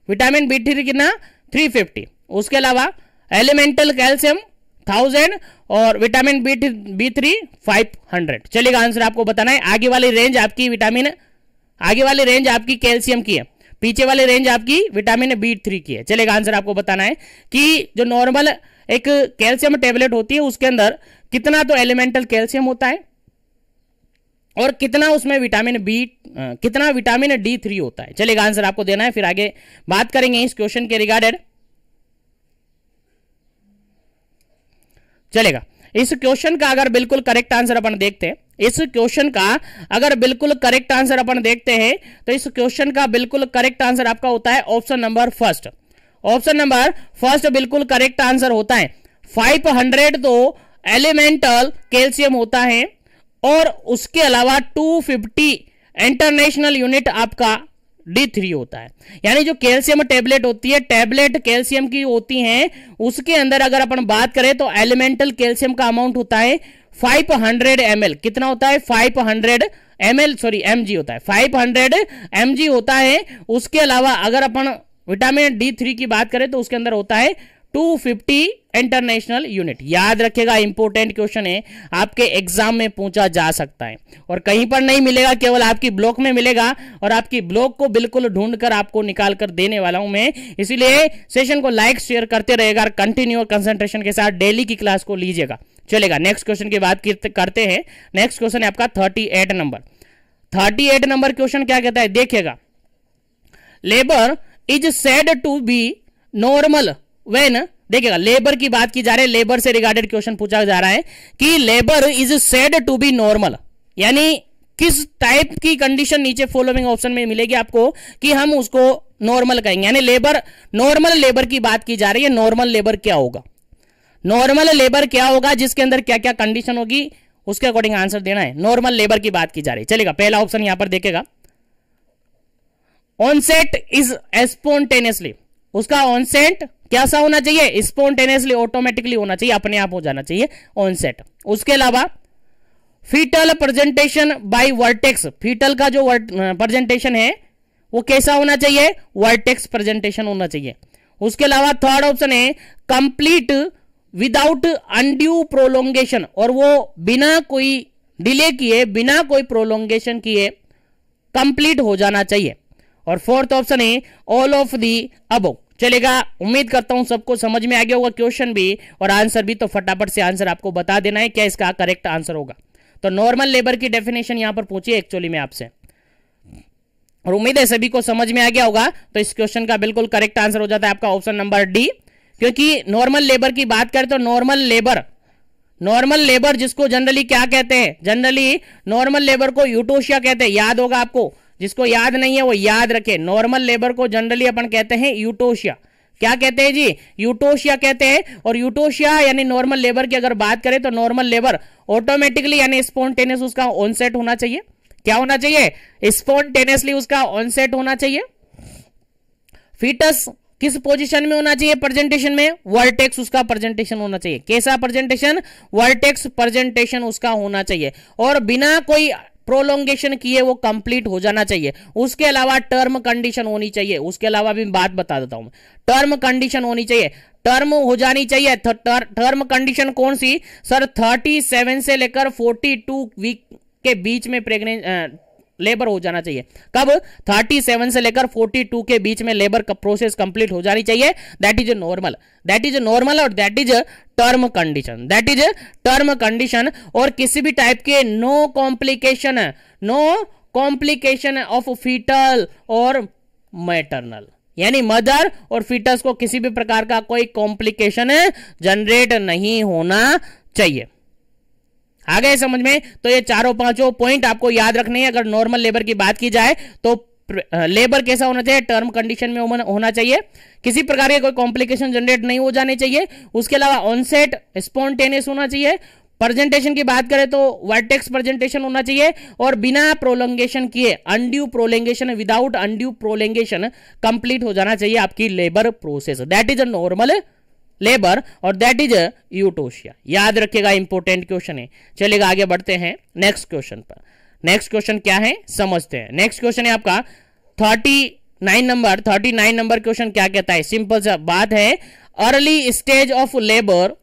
vitamin B three कितना 350 उसके अलावा एलिमेंटल कैल्शियम थाउजेंड और vitamin B B three five hundred चलिएगा आंसर आपको बताना है आगे वाली रेंज आपकी विटामिन आगे वाली रेंज आपकी कैल्शियम की है पीछे वाली रेंज आपकी विटामिन बी थ्री की है चलेगा आंसर आपको बताना है कि जो नॉर्मल एक कैल्शियम टेबलेट होती है उसके अंदर कितना तो एलिमेंटल कैल्शियम होता है और कितना उसमें विटामिन बी कितना विटामिन डी थ्री होता है चलिए आंसर आपको देना है फिर आगे बात करेंगे इस क्वेश्चन के रिगार्डेड चलेगा इस क्वेश्चन का अगर बिल्कुल करेक्ट आंसर अपन देखते हैं इस क्वेश्चन का अगर बिल्कुल करेक्ट आंसर अपन देखते हैं तो इस क्वेश्चन का बिल्कुल करेक्ट आंसर आपका होता है option number first option number first बिल्कुल करेक्ट आंसर होता है 500 तो एलिमेंटल कैल्शियम होता है और उसके अलावा 250 इंटरनेशनल यूनिट आपका डी थ्री होता है यानी जो कैल्शियम टेबलेट होती है टेबलेट कैल्शियम की होती है उसके अंदर अगर अपन बात करें तो एलिमेंटल कैल्शियम का अमाउंट होता है 500 हंड्रेड कितना होता है 500 हंड्रेड सॉरी एम होता है 500 हंड्रेड होता है उसके अलावा अगर अपन विटामिन डी थ्री की बात करें तो उसके अंदर होता है 250 इंटरनेशनल यूनिट याद रखेगा इंपॉर्टेंट क्वेश्चन है आपके एग्जाम में पूछा जा सकता है और कहीं पर नहीं मिलेगा केवल आपकी ब्लॉक में मिलेगा और आपकी ब्लॉक को बिल्कुल ढूंढकर आपको निकाल कर देने वाला हूं मैं इसीलिए सेशन को लाइक शेयर करते रहेगा और कंटिन्यू कंसेंट्रेशन के साथ डेली की क्लास को लीजिएगा चलेगा नेक्स्ट क्वेश्चन की बात करते हैं नेक्स्ट क्वेश्चन है आपका thirty number thirty number question क्या कहता है देखिएगा labour is said to be normal when देखिएगा लेबर की बात की जा रही है लेबर से रिगार्डेड क्वेश्चन पूछा जा रहा है कि labour is said to be normal यानी किस टाइप की कंडीशन नीचे फॉलोइंग ऑप्शन में मिलेगी आपको कि हम उसको नॉर्मल कहेंगे यानी लेबर नॉर्मल लेबर की बात की जा रही है नॉर्मल लेबर क्या होगा नॉर्मल लेबर क्या होगा जिसके अंदर क्या क्या कंडीशन होगी उसके अकॉर्डिंग आंसर देना है नॉर्मल लेबर की बात की जा रही है चलेगा पहला ऑप्शन यहां पर देखेगा ऑनसेट इज एस्पोन्टेनियसली उसका ऑनसेट कैसा होना चाहिए स्पोन्टेनियसली ऑटोमेटिकली होना चाहिए अपने आप हो जाना चाहिए ऑनसेट उसके अलावा foetal presentation by vertex foetal का जो प्रेजेंटेशन है वो कैसा होना चाहिए वर्टेक्स प्रेजेंटेशन होना चाहिए उसके अलावा थर्ड ऑप्शन है कंप्लीट विदाउट अनड्यू प्रोलोंगेशन और वो बिना कोई डिले किए बिना कोई प्रोलोंगेशन किए कंप्लीट हो जाना चाहिए और फोर्थ ऑप्शन है ऑल ऑफ दी अबो चलेगा उम्मीद करता हूं सबको समझ में आ गया होगा क्वेश्चन भी और आंसर भी तो फटाफट से आंसर आपको बता देना है क्या इसका करेक्ट आंसर होगा तो नॉर्मल लेबर की डेफिनेशन यहां पर पूछिए एक्चुअली में आपसे और उम्मीद है सभी को समझ में आ गया होगा तो इस क्वेश्चन का बिल्कुल करेक्ट आंसर हो जाता है आपका ऑप्शन नंबर डी क्योंकि नॉर्मल लेबर की बात करें तो नॉर्मल लेबर नॉर्मल लेबर जिसको जनरली क्या कहते हैं जनरली नॉर्मल लेबर को यूटोशिया कहते हैं याद होगा आपको जिसको याद नहीं है वो याद रखे नॉर्मल लेबर को जनरली अपन कहते हैं यूटोशिया क्या कहते हैं जी यूटोशिया कहते हैं और यूटोशिया यानी नॉर्मल लेबर की अगर बात करें तो नॉर्मल लेबर ऑटोमेटिकली यानी स्पॉन्टेनियस उसका ऑनसेट होना चाहिए क्या होना चाहिए स्पॉन्टेनियसली उसका ऑनसेट होना चाहिए फीटस किस पोजीशन में होना चाहिए प्रेजेंटेशन में वर्टेक्स उसका प्रेजेंटेशन होना चाहिए कैसा प्रेजेंटेशन वर्टेक्स प्रेजेंटेशन उसका होना चाहिए और बिना कोई प्रोलोंगेशन की है वो कंप्लीट हो जाना चाहिए उसके अलावा टर्म कंडीशन होनी चाहिए उसके अलावा भी बात बता देता हूं टर्म कंडीशन होनी चाहिए टर्म हो जानी चाहिए टर्म कंडीशन कौन सी सर थर्टी सेवन से लेकर फोर्टी टू वीक के बीच में प्रेगनेंट लेबर हो जाना चाहिए कब 37 से लेकर 42 के बीच में लेबर का प्रोसेस कंप्लीट हो जानी चाहिए that is normal that is normal और that is term condition that is term condition और किसी भी टाइप के no complication no complication of foetal और मैटरनल यानी मदर और फीटस को किसी भी प्रकार का कोई कॉम्प्लिकेशन जनरेट नहीं होना चाहिए आ गए समझ में तो ये चारों पांचों पॉइंट आपको याद रखने हैं अगर नॉर्मल लेबर की बात की जाए तो लेबर कैसा होना चाहिए टर्म कंडीशन में होना चाहिए किसी प्रकार के कोई कॉम्प्लिकेशन जनरेट नहीं हो जाने चाहिए उसके अलावा ऑनसेट स्पॉन्टेनियस होना चाहिए प्रेजेंटेशन की बात करें तो वर्टेक्स प्रेजेंटेशन होना चाहिए और बिना प्रोलंगेशन किए undue prolongation without undue prolongation complete हो जाना चाहिए आपकी labour process that is a normal labour और दैट इज यूटोशिया याद रखिएगा इंपोर्टेंट क्वेश्चन है चलिएगा आगे बढ़ते हैं नेक्स्ट क्वेश्चन पर नेक्स्ट क्वेश्चन क्या है समझते हैं नेक्स्ट क्वेश्चन है आपका thirty nine number thirty nine number question क्या कहता है सिंपल सा बात है early stage of labour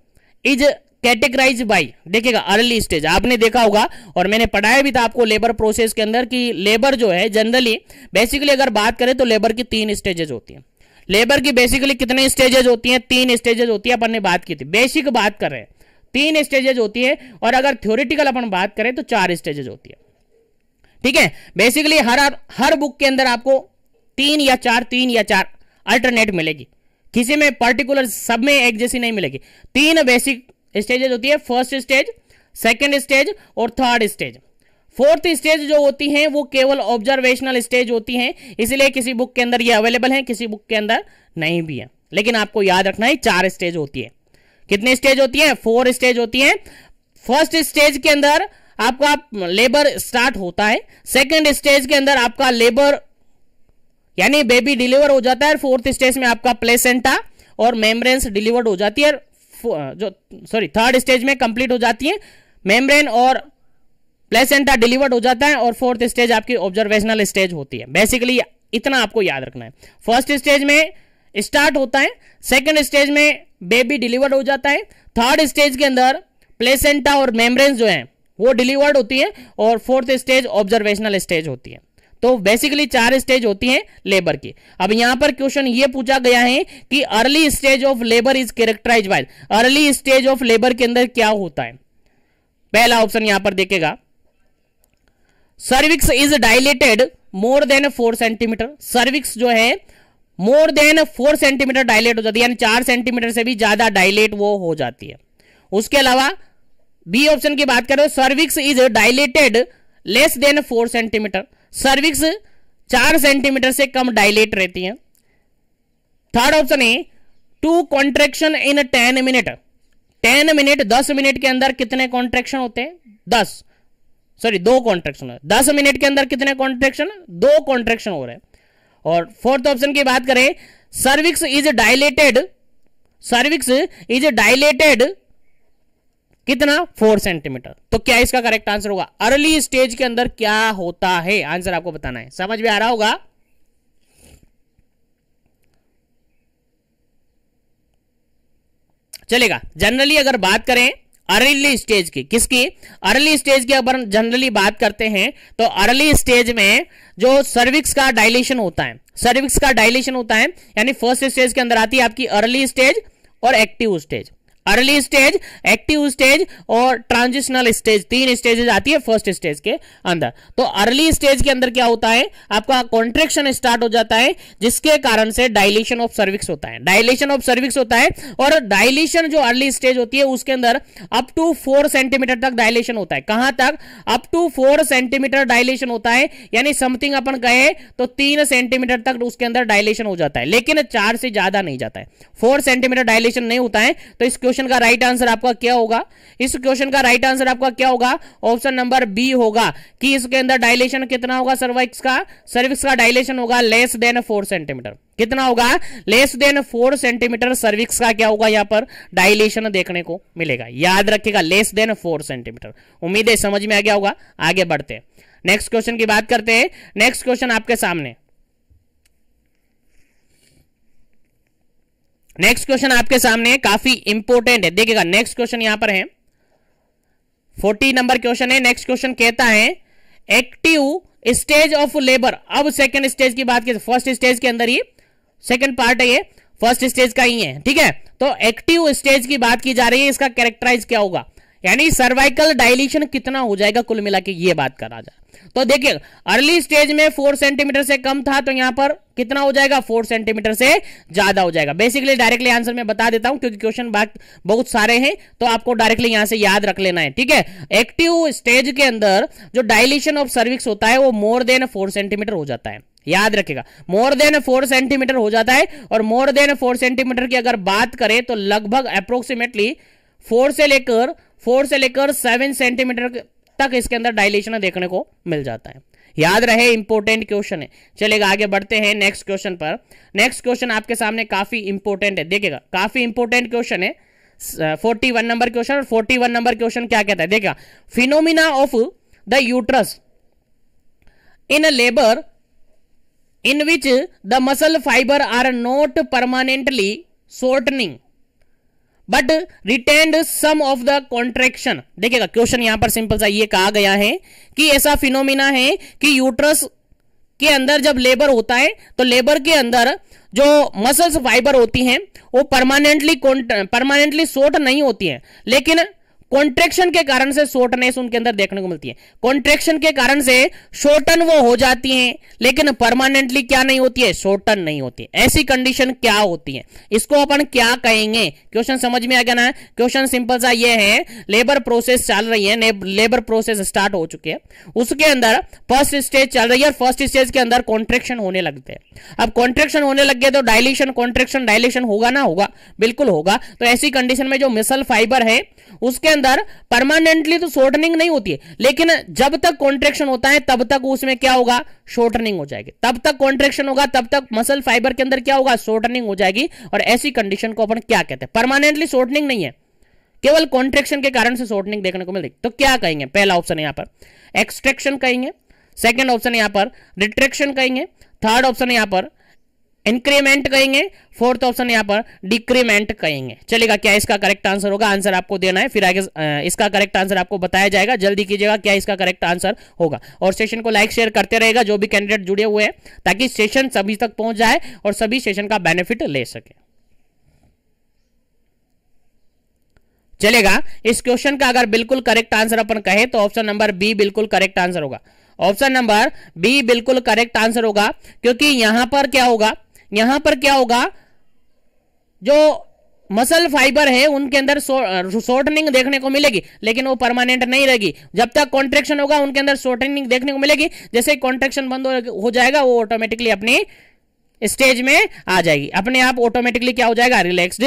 is categorize by देखिएगा अर्ली स्टेज आपने देखा होगा और मैंने पढ़ाया भी था आपको लेबर प्रोसेस के अंदर कि लेबर जो है जनरली बेसिकली अगर बात करें तो लेबर की तीन स्टेजेज होती है लेबर की बेसिकली कितने स्टेजेज होती हैं तीन स्टेजेज होती है अपन ने बात की थी बेसिक बात कर रहे हैं तीन स्टेजेज होती है और अगर थ्योरिटिकल अपन बात करें तो चार स्टेजेज होती है ठीक है बेसिकली हर हर बुक के अंदर आपको तीन या चार तीन या चार अल्टरनेट मिलेगी किसी में पर्टिकुलर सब में एक जैसी नहीं मिलेगी तीन बेसिक स्टेजेज होती है फर्स्ट स्टेज सेकेंड स्टेज और थर्ड स्टेज फोर्थ स्टेज जो होती हैं वो केवल ऑब्जर्वेशनल स्टेज होती हैं इसलिए किसी बुक के अंदर ये अवेलेबल है किसी बुक के अंदर नहीं भी है लेकिन आपको याद रखना है चार स्टेज होती है कितनी स्टेज होती है फोर स्टेज होती है फर्स्ट स्टेज के अंदर आपका लेबर स्टार्ट होता है सेकेंड स्टेज के अंदर आपका लेबर यानी बेबी डिलीवर हो जाता है फोर्थ स्टेज में आपका प्लेसेंटा और मेम्ब्रेन्स डिलीवर्ड हो जाती है जो सॉरी थर्ड स्टेज में कंप्लीट हो जाती है मेम्ब्रेन और प्लेसेंटा डिलीवर्ड हो जाता है और फोर्थ स्टेज आपकी ऑब्जर्वेशनल स्टेज होती है बेसिकली इतना आपको याद रखना है फर्स्ट स्टेज में स्टार्ट होता है सेकेंड स्टेज में बेबी डिलीवर्ड हो जाता है थर्ड स्टेज के अंदर प्लेसेंटा और मेम्ब्रेन जो है वो डिलीवर्ड होती है और फोर्थ स्टेज ऑब्जर्वेशनल स्टेज होती है तो बेसिकली चार स्टेज होती है लेबर की अब यहां पर क्वेश्चन ये पूछा गया है कि early stage of labour is characterize by early stage of labour के अंदर क्या होता है पहला ऑप्शन यहां पर देखेगा cervix is dilated more than four centimetre cervix जो है more than four centimetre dilate हो जाती है यानी चार सेंटीमीटर से भी ज्यादा डायलेट वो हो जाती है उसके अलावा बी ऑप्शन की बात करें cervix is dilated less than four centimetre cervix चार सेंटीमीटर से कम डायलेट रहती है थर्ड ऑप्शन है two contraction in ten minute ten minute दस मिनट के अंदर कितने कॉन्ट्रेक्शन होते हैं दस सॉरी दो कॉन्ट्रेक्शन है दस मिनट के अंदर कितने कॉन्ट्रेक्शन दो कॉन्ट्रेक्शन हो रहे हैं और फोर्थ ऑप्शन की बात करें cervix is dilated cervix is dilated कितना फोर सेंटीमीटर तो क्या इसका करेक्ट आंसर होगा अर्ली स्टेज के अंदर क्या होता है आंसर आपको बताना है समझ में आ रहा होगा चलेगा जनरली अगर बात करें अर्ली स्टेज की किसकी अर्ली स्टेज की अगर जनरली बात करते हैं तो अर्ली स्टेज में जो सर्विक्स का डायलेशन होता है सर्विक्स का डायलेशन होता है यानी फर्स्ट स्टेज के अंदर आती है आपकी अर्ली स्टेज और active stage early stage active stage और ट्रांजिशनल स्टेज तीन स्टेजेस आती है फर्स्ट स्टेज के अंदर तो अर्ली स्टेज के अंदर क्या होता है आपका कॉन्ट्रेक्शन स्टार्ट हो जाता है जिसके कारण से डायलेशन ऑफ सर्विक्स होता है डायलेशन ऑफ सर्विक्स होता है और डायलेशन जो अर्ली स्टेज होती है उसके अंदर अप टू फोर सेंटीमीटर तक डायलेशन होता है कहां तक up to four centimetre dilation होता है यानी समथिंग अपन कहे तो तीन सेंटीमीटर तक उसके अंदर डायलेशन हो जाता है लेकिन चार से ज्यादा नहीं जाता है फोर सेंटीमीटर डायलेशन नहीं होता है तो इस क्वेश्चन का राइट आंसर आपका क्या होगा इस क्वेश्चन का राइट आंसर आपका क्या होगा ऑप्शन नंबर बी होगा कि इसके अंदर डायलेशन कितना होगा सर्वाइक्स का सर्विक्स का डायलेशन होगा लेस देन फोर सेंटीमीटर कितना होगा less than four centimetre cervix का क्या होगा यहां पर डायलेशन देखने को मिलेगा याद रखिएगा लेस देन फोर सेंटीमीटर उम्मीद है समझ में आ गया होगा आगे बढ़ते हैं नेक्स्ट क्वेश्चन की बात करते हैं नेक्स्ट क्वेश्चन आपके सामने नेक्स्ट क्वेश्चन आपके सामने काफी इंपोर्टेंट है देखिएगा नेक्स्ट क्वेश्चन यहां पर है फोर्टी नंबर क्वेश्चन है नेक्स्ट क्वेश्चन कहता है एक्टिव स्टेज ऑफ लेबर अब सेकंड स्टेज की बात की फर्स्ट स्टेज के अंदर ही सेकंड पार्ट है ये फर्स्ट स्टेज का ही है ठीक है तो एक्टिव स्टेज की बात की जा रही है इसका कैरेक्टराइज क्या होगा यानी सर्वाइकल डायलिशन कितना हो जाएगा कुल मिला के ये बात करा जाए तो देखिए अर्ली स्टेज में फोर सेंटीमीटर से कम था तो यहां पर कितना हो जाएगा फोर सेंटीमीटर से ज्यादा हो जाएगा बेसिकली डायरेक्टली आंसर मैं बता देता हूं क्योंकि क्वेश्चन बहुत सारे हैं तो आपको डायरेक्टली यहां से याद रख लेना है ठीक है एक्टिव स्टेज के अंदर जो डायलिशन ऑफ सर्विक्स होता है वो मोर देन फोर सेंटीमीटर हो जाता है याद रखेगा मोर देन फोर सेंटीमीटर हो जाता है और मोर देन फोर सेंटीमीटर की अगर बात करें तो लगभग अप्रोक्सीमेटली फोर से लेकर फोर से लेकर सेवन सेंटीमीटर तक इसके अंदर डायलेशन देखने को मिल जाता है याद रहे इंपोर्टेंट क्वेश्चन है चलेगा आगे बढ़ते हैं नेक्स्ट क्वेश्चन पर नेक्स्ट क्वेश्चन आपके सामने काफी इंपोर्टेंट है देखेगा काफी इंपोर्टेंट क्वेश्चन है फोर्टी वन नंबर क्वेश्चन और फोर्टी वन नंबर क्वेश्चन क्या कहता है देखेगा phenomena of the uterus in labour in which the muscle fibre are not permanently shortening but retain some of the contraction देखिएगा क्वेश्चन यहां पर सिंपल सा ये कहा गया है कि ऐसा फिनोमिना है कि यूट्रस के अंदर जब लेबर होता है तो लेबर के अंदर जो मसल्स फाइबर होती हैं वो परमानेंटली परमानेंटली शॉर्ट नहीं होती है लेकिन कॉन्ट्रेक्शन के कारण से शोर्टनेस उनके अंदर देखने को मिलती है कॉन्ट्रेक्शन के कारण से शोर्टन वो हो जाती हैं लेकिन परमानेंटली क्या नहीं होती है शोर्टन नहीं होती ऐसी कंडीशन क्या होती है इसको अपन क्या कहेंगे क्वेश्चन समझ में आ गया ना क्वेश्चन सिंपल सा ये है लेबर प्रोसेस चल रही है लेबर प्रोसेस स्टार्ट हो चुकी है उसके अंदर फर्स्ट स्टेज चल रही है फर्स्ट स्टेज के अंदर कॉन्ट्रेक्शन होने लगते हैं अब कॉन्ट्रेक्शन होने लग गए तो डायलेशन कॉन्ट्रेक्शन डायलेशन होगा ना होगा बिल्कुल होगा तो ऐसी कंडीशन में जो मिसल फाइबर है उसके अंदर परमानेंटली तो शॉर्टनिंग नहीं होती है लेकिन जब तक कॉन्ट्रेक्शन होता है तब तक उसमें क्या होगा शॉर्टनिंग हो जाएगी तब तक कॉन्ट्रेक्शन होगा तब तक मसल फाइबर के अंदर क्या होगा शॉर्टनिंग हो जाएगी और ऐसी कंडीशन को अपन क्या कहते हैं परमानेंटली शॉर्टनिंग नहीं है केवल कॉन्ट्रेक्शन के कारण से शॉर्टनिंग देखने को मिलेगी तो क्या कहेंगे पहला ऑप्शन यहां पर एक्सट्रेक्शन कहेंगे सेकेंड ऑप्शन यहां पर रिट्रेक्शन कहेंगे थर्ड ऑप्शन यहां पर इंक्रीमेंट कहेंगे फोर्थ ऑप्शन यहां पर डिक्रीमेंट कहेंगे चलेगा क्या इसका करेक्ट आंसर होगा आंसर आपको देना है फिर आगे इसका करेक्ट आंसर आपको बताया जाएगा जल्दी कीजिएगा क्या इसका करेक्ट आंसर होगा और सेशन को लाइक शेयर करते रहेगा जो भी कैंडिडेट जुड़े हुए हैं ताकि सेशन सभी तक पहुंच जाए और सभी सेशन का बेनिफिट ले सके चलेगा इस क्वेश्चन का अगर बिल्कुल करेक्ट आंसर अपन कहें तो ऑप्शन नंबर बी बिल्कुल करेक्ट आंसर होगा ऑप्शन नंबर बी बिल्कुल करेक्ट आंसर होगा क्योंकि यहां पर क्या होगा यहां पर क्या होगा जो मसल फाइबर है उनके अंदर शॉर्टनिंग देखने को मिलेगी लेकिन वो परमानेंट नहीं रहेगी जब तक कॉन्ट्रेक्शन होगा उनके अंदर शॉर्टनिंग देखने को मिलेगी जैसे कॉन्ट्रेक्शन बंद हो जाएगा वो ऑटोमेटिकली अपनी स्टेज में आ जाएगी अपने आप ऑटोमेटिकली क्या हो जाएगा रिलैक्स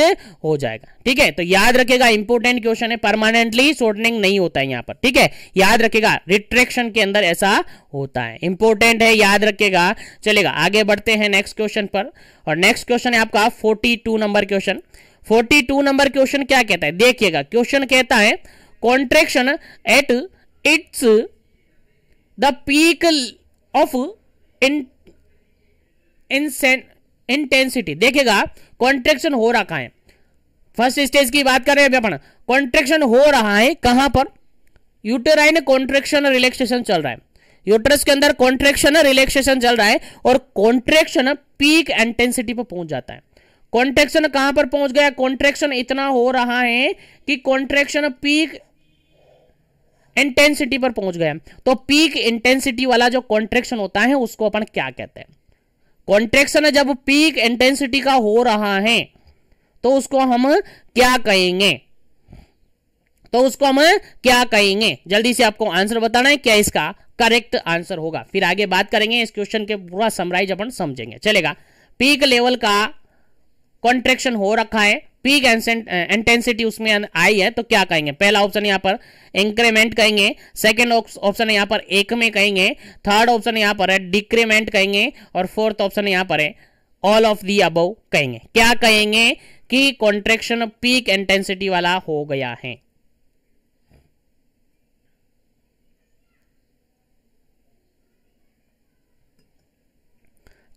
हो जाएगा ठीक है तो याद रखेगा इंपोर्टेंट क्वेश्चन है परमानेंटली शॉर्टनिंग नहीं होता है यहां पर ठीक है याद रखेगा रिट्रेक्शन के अंदर ऐसा होता है इंपोर्टेंट है याद रखेगा चलेगा आगे बढ़ते हैं नेक्स्ट क्वेश्चन पर और नेक्स्ट क्वेश्चन है आपका forty number question forty number question क्या कहता है देखिएगा क्वेश्चन कहता है contraction at its the peak of in intensity देखेगा कॉन्ट्रेक्शन हो रखा है फर्स्ट स्टेज की बात कर रहे अपन कॉन्ट्रेक्शन हो रहा है कहां पर यूटेराइन कॉन्ट्रेक्शन रिलैक्सेशन चल रहा है यूटरस के अंदर कॉन्ट्रेक्शन रिलैक्सेशन चल रहा है और कॉन्ट्रेक्शन पीक इंटेंसिटी पर पहुंच जाता है कॉन्ट्रेक्शन कहां पर पहुंच गया कॉन्ट्रेक्शन इतना हो रहा है कि कॉन्ट्रेक्शन पीक इंटेंसिटी पर पहुंच गया तो पीक इंटेंसिटी वाला जो कॉन्ट्रेक्शन होता है उसको अपन क्या कहते हैं कॉन्ट्रेक्शन जब पीक इंटेंसिटी का हो रहा है तो उसको हम क्या कहेंगे तो उसको हम क्या कहेंगे जल्दी से आपको आंसर बताना है क्या इसका करेक्ट आंसर होगा फिर आगे बात करेंगे इस क्वेश्चन के पूरा समराइज अपन समझेंगे चलेगा पीक लेवल का कॉन्ट्रेक्शन हो रखा है पीक इंटेंसिटी uh, उसमें आई है तो क्या कहेंगे पहला ऑप्शन यहां पर इंक्रीमेंट कहेंगे सेकेंड ऑप्शन यहां पर एक में कहेंगे थर्ड ऑप्शन यहां पर है डिक्रीमेंट कहेंगे और फोर्थ ऑप्शन यहां पर है ऑल ऑफ दी अब कहेंगे क्या कहेंगे कि कॉन्ट्रेक्शन पीक इंटेंसिटी वाला हो गया है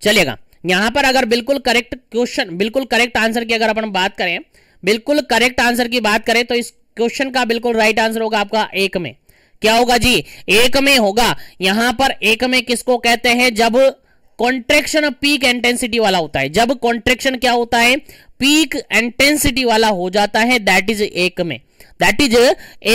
चलेगा यहां पर अगर बिल्कुल करेक्ट क्वेश्चन बिल्कुल करेक्ट आंसर की अगर अपन बात करें बिल्कुल करेक्ट आंसर की बात करें तो इस क्वेश्चन का बिल्कुल राइट आंसर होगा आपका एक में क्या होगा जी एक में होगा यहां पर एक में किसको कहते हैं जब कॉन्ट्रेक्शन पीक इंटेंसिटी वाला होता है जब कॉन्ट्रेक्शन क्या होता है पीक इंटेंसिटी वाला हो जाता है दैट इज एक में दैट इज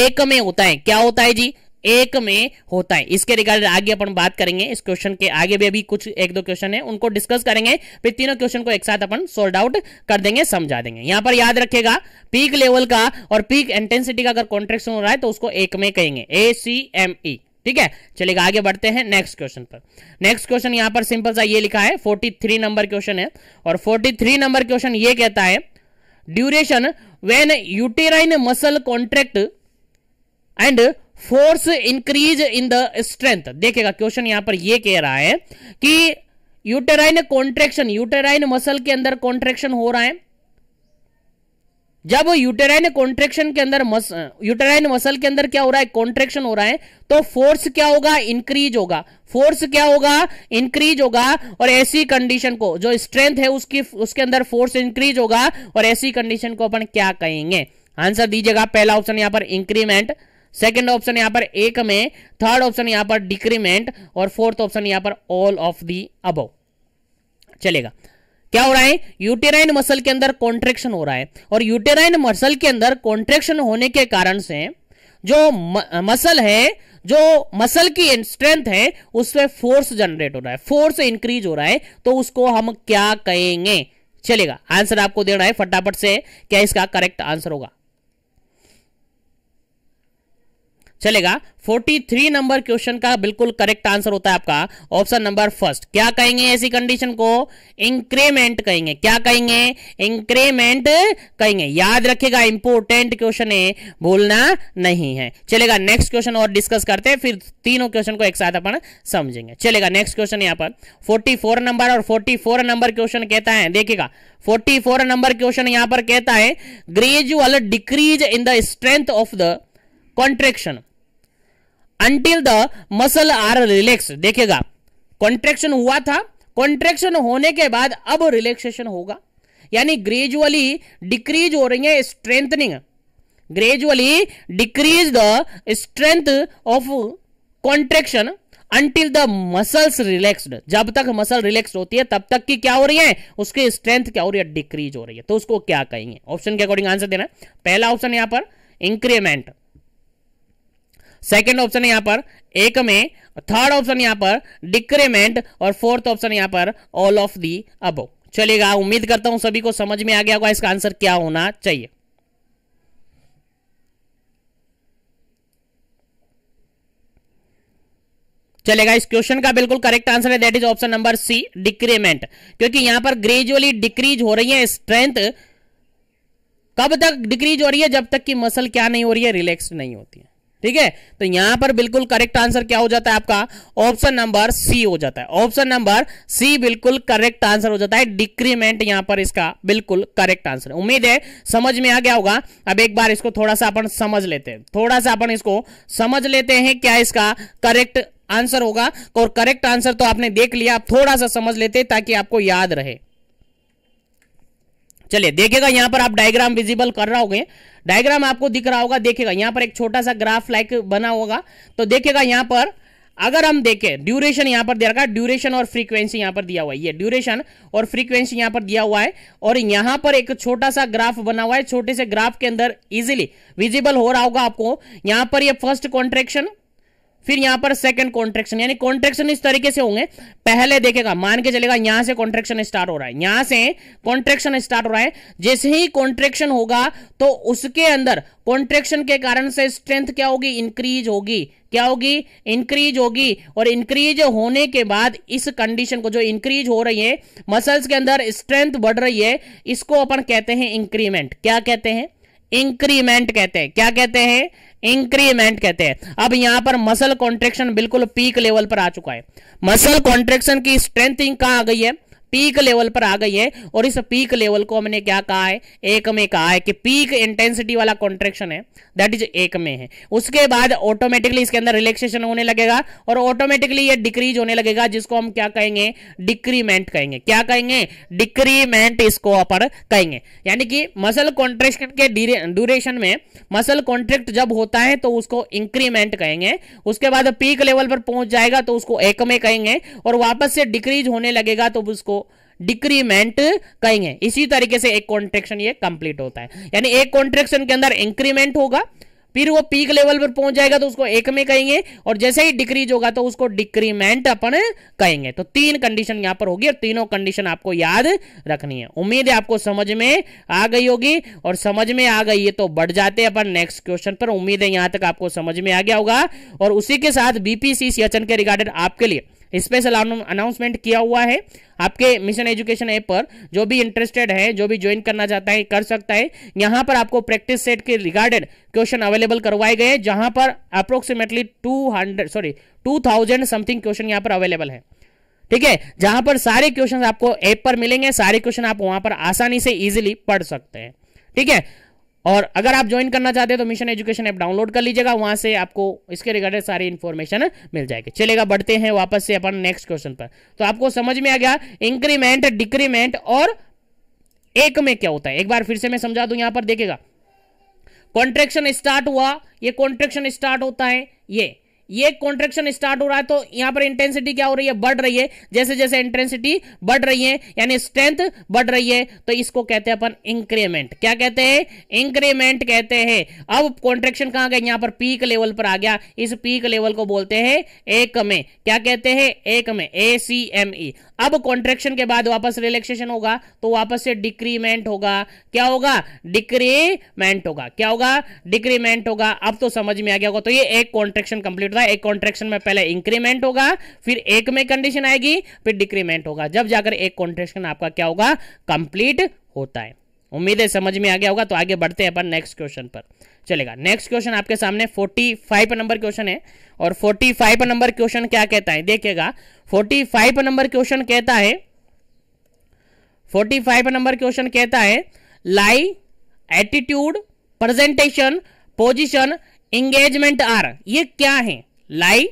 एक में होता है क्या होता है जी एक में होता है इसके रिगार्डिंग आगे अपन बात करेंगे इस क्वेश्चन के आगे भी अभी कुछ एक दो क्वेश्चन है उनको डिस्कस करेंगे फिर तीनों क्वेश्चन को एक साथ अपन सोल्ड आउट कर देंगे समझा देंगे यहां पर याद रखेगा पीक लेवल का और पीक इंटेंसिटी का अगर कॉन्ट्रेक्शन हो रहा है तो उसको एक में कहेंगे ए सी एम ई ठीक है चलिए आगे बढ़ते हैं नेक्स्ट क्वेश्चन पर नेक्स्ट क्वेश्चन यहां पर सिंपल सा ये लिखा है 43 नंबर क्वेश्चन है और 43 नंबर क्वेश्चन ये कहता है duration when uterine muscle contract and force increase in the strength देखेगा क्वेश्चन यहां पर यह कह रहा है कि यूटेराइन कॉन्ट्रेक्शन यूटेराइन मसल के अंदर कॉन्ट्रेक्शन हो रहा है जब यूटेराइन कॉन्ट्रेक्शन के अंदर मस यूटेराइन मसल के अंदर क्या हो रहा है कॉन्ट्रेक्शन हो रहा है तो फोर्स क्या होगा इंक्रीज होगा फोर्स क्या होगा इंक्रीज होगा और ऐसी कंडीशन को जो स्ट्रेंथ है उसकी उसके अंदर फोर्स इंक्रीज होगा और ऐसी कंडीशन को अपन क्या कहेंगे आंसर दीजिएगा पहला ऑप्शन यहां पर इंक्रीमेंट सेकेंड ऑप्शन यहां पर एक में थर्ड ऑप्शन यहां पर डिक्रीमेंट और फोर्थ ऑप्शन यहां पर ऑल ऑफ दी अब चलेगा क्या हो रहा है यूटेराइन मसल के अंदर कॉन्ट्रेक्शन हो रहा है और यूटेराइन मसल के अंदर कॉन्ट्रेक्शन होने के कारण से जो मसल है जो मसल की स्ट्रेंथ है उसमें फोर्स जनरेट हो रहा है फोर्स इंक्रीज हो रहा है तो उसको हम क्या कहेंगे चलेगा आंसर आपको देना है फटाफट से क्या इसका करेक्ट आंसर होगा चलेगा 43 नंबर क्वेश्चन का बिल्कुल करेक्ट आंसर होता है आपका ऑप्शन नंबर फर्स्ट क्या कहेंगे ऐसी कंडीशन को इंक्रीमेंट कहेंगे क्या कहेंगे इंक्रीमेंट कहेंगे याद रखेगा इंपोर्टेंट क्वेश्चन है भूलना नहीं है चलेगा नेक्स्ट क्वेश्चन और डिस्कस करते हैं फिर तीनों क्वेश्चन को एक साथ अपन समझेंगे चलेगा नेक्स्ट क्वेश्चन यहां पर फोर्टी नंबर और फोर्टी नंबर क्वेश्चन कहता है देखिएगा फोर्टी नंबर क्वेश्चन यहां पर कहता है gradual decrease in the strength of the contraction until the muscle are relax देखेगा कॉन्ट्रेक्शन हुआ था कॉन्ट्रेक्शन होने के बाद अब रिलैक्सेशन होगा यानी ग्रेजुअली डिक्रीज हो रही है strengthening gradually decrease the strength of contraction until the muscles relaxed जब तक मसल रिलैक्स होती है तब तक की क्या हो रही है उसकी स्ट्रेंथ क्या हो रही है डिक्रीज हो रही है तो उसको क्या कहेंगे ऑप्शन के अकॉर्डिंग आंसर देना पहला ऑप्शन यहां पर इंक्रीमेंट सेकेंड ऑप्शन यहां पर एक में थर्ड ऑप्शन यहां पर डिक्रीमेंट और फोर्थ ऑप्शन यहां पर ऑल ऑफ दी अबो चलेगा उम्मीद करता हूं सभी को समझ में आ गया होगा इसका आंसर क्या होना चाहिए चलेगा इस क्वेश्चन का बिल्कुल करेक्ट आंसर है that is option number C decrement क्योंकि यहां पर ग्रेजुअली डिक्रीज हो रही है स्ट्रेंथ कब तक डिक्रीज हो रही है जब तक कि मसल क्या नहीं हो रही है रिलैक्स नहीं होती है ठीक है तो यहां पर बिल्कुल करेक्ट आंसर क्या हो जाता है आपका ऑप्शन नंबर सी हो जाता है ऑप्शन नंबर सी बिल्कुल करेक्ट आंसर हो जाता है डिक्रीमेंट यहां पर इसका बिल्कुल करेक्ट आंसर उम्मीद है समझ में आ गया होगा अब एक बार इसको थोड़ा सा अपन समझ लेते हैं थोड़ा सा अपन इसको समझ लेते हैं क्या इसका करेक्ट आंसर होगा और करेक्ट आंसर तो आपने देख लिया आप थोड़ा सा समझ लेते ताकि आपको याद रहे चलिए देखेगा यहाँ पर आप डायग्राम विजिबल कर रहा होगे डायग्राम आपको दिख रहा होगा देखेगा यहाँ पर एक छोटा सा ग्राफ लाइक बना होगा तो देखेगा यहाँ पर अगर हम देखें ड्यूरेशन यहाँ पर दे रखा ड्यूरेशन और फ्रीक्वेंसी यहाँ पर दिया हुआ है ये ड्यूरेशन और फ्रीक्वेंसी यहाँ पर दिया हुआ है और यहाँ पर एक छोटा सा ग्राफ बना हुआ है छोटे से ग्राफ के अंदर इजिली विजिबल हो रहा होगा आपको यहाँ पर ये फर्स्ट कॉन्ट्रेक्शन फिर यहां पर सेकंड कॉन्ट्रेक्शन यानी कॉन्ट्रेक्शन इस तरीके से होंगे पहले देखेगा मान के चलेगा यहां से कॉन्ट्रेक्शन स्टार्ट हो रहा है यहां से कॉन्ट्रेक्शन स्टार्ट हो रहा है जैसे ही कॉन्ट्रेक्शन होगा तो उसके अंदर कॉन्ट्रेक्शन के कारण से स्ट्रेंथ क्या होगी इंक्रीज होगी क्या होगी इंक्रीज होगी और इंक्रीज होने के बाद इस कंडीशन को जो इंक्रीज हो रही है मसल्स के अंदर स्ट्रेंथ बढ़ रही है इसको अपन कहते हैं इंक्रीमेंट क्या कहते हैं इंक्रीमेंट कहते हैं क्या कहते हैं इंक्रीमेंट कहते हैं अब यहां पर मसल कॉन्ट्रेक्शन बिल्कुल पीक लेवल पर आ चुका है मसल कॉन्ट्रेक्शन की स्ट्रेंथिंग कहां आ गई है पीक लेवल पर आ गई है और इस पीक लेवल को हमने क्या कहा है एक में कहा है कि पीक इंटेंसिटी वाला कॉन्ट्रेक्शन है दैट इज एक में है उसके बाद ऑटोमेटिकली इसके अंदर रिलैक्सेशन होने लगेगा और ऑटोमेटिकली ये डिक्रीज होने लगेगा जिसको हम क्या कहेंगे डिक्रीमेंट कहेंगे क्या कहेंगे डिक्रीमेंट इसको अपर कहेंगे यानी कि मसल कॉन्ट्रेक्शन के ड्यूरेशन में मसल कॉन्ट्रेक्ट जब होता है तो उसको इंक्रीमेंट कहेंगे उसके बाद पीक लेवल पर पहुंच जाएगा तो उसको एक में कहेंगे और वापस से डिक्रीज होने लगेगा तो उसको डिक्रीमेंट कहेंगे इसी तरीके से एक कॉन्ट्रेक्शन ये कंप्लीट होता है यानी एक कॉन्ट्रेक्शन के अंदर इंक्रीमेंट होगा फिर वो पीक लेवल पर पहुंच जाएगा तो उसको एक में कहेंगे और जैसे ही डिक्रीज होगा तो उसको डिक्रीमेंट अपन कहेंगे तो तीन कंडीशन यहां पर होगी और तीनों कंडीशन आपको याद रखनी है उम्मीद है आपको समझ में आ गई होगी और समझ में आ गई है तो बढ़ जाते हैं अपन नेक्स्ट क्वेश्चन पर उम्मीद है यहां तक आपको समझ में आ गया होगा और उसी के साथ बीपीसी के रिगार्डेड आपके लिए स्पेशल अनाउंसमेंट किया हुआ है आपके मिशन एजुकेशन ऐप पर जो भी इंटरेस्टेड है जो भी ज्वाइन करना चाहता है कर सकता है यहां पर आपको प्रैक्टिस सेट के रिगार्डेड क्वेश्चन अवेलेबल करवाए गए हैं जहां पर approximately two hundred sorry two thousand something question यहां पर अवेलेबल है ठीक है जहां पर सारे क्वेश्चन आपको ऐप पर मिलेंगे सारे क्वेश्चन आप वहां पर आसानी से इजिली पढ़ सकते हैं ठीक है और अगर आप ज्वाइन करना चाहते हैं तो मिशन एजुकेशन ऐप डाउनलोड कर लीजिएगा वहां से आपको इसके रिगार्डेड सारी इन्फॉर्मेशन मिल जाएगी चलेगा बढ़ते हैं वापस से अपन नेक्स्ट क्वेश्चन पर तो आपको समझ में आ गया इंक्रीमेंट डिक्रीमेंट और एक में क्या होता है एक बार फिर से मैं समझा दू यहां पर देखेगा कॉन्ट्रेक्शन स्टार्ट हुआ ये कॉन्ट्रेक्शन स्टार्ट होता है ये ये कॉन्ट्रेक्शन स्टार्ट हो रहा है तो यहां पर इंटेंसिटी क्या हो रही है बढ़ रही है जैसे जैसे इंटेंसिटी बढ़ रही है यानी स्ट्रेंथ बढ़ रही है तो इसको कहते हैं अपन इंक्रीमेंट क्या कहते हैं इंक्रीमेंट कहते हैं अब कॉन्ट्रेक्शन कहां गए यहां पर पीक लेवल पर आ गया इस पीक लेवल को बोलते हैं एक में क्या कहते हैं एक में A C M E e। अब कॉन्ट्रेक्शन के बाद वापस रिलैक्सेशन होगा तो वापस से डिक्रीमेंट होगा क्या होगा डिक्रीमेंट होगा क्या होगा डिक्रीमेंट होगा अब तो समझ में आ गया होगा तो ये एक कॉन्ट्रेक्शन कंप्लीट होता है एक कॉन्ट्रेक्शन में पहले इंक्रीमेंट होगा फिर एक में कंडीशन आएगी फिर डिक्रीमेंट होगा जब जाकर एक कॉन्ट्रेक्शन आपका क्या होगा कंप्लीट होता है उम्मीद है समझ में आ गया होगा तो आगे बढ़ते हैं अपन नेक्स्ट क्वेश्चन पर चलेगा नेक्स्ट क्वेश्चन आपके सामने 45 नंबर क्वेश्चन है और 45 नंबर क्वेश्चन क्या कहता है देखिएगा 45 नंबर क्वेश्चन कहता है 45 नंबर क्वेश्चन कहता है lie attitude presentation position engagement are ये क्या है लाई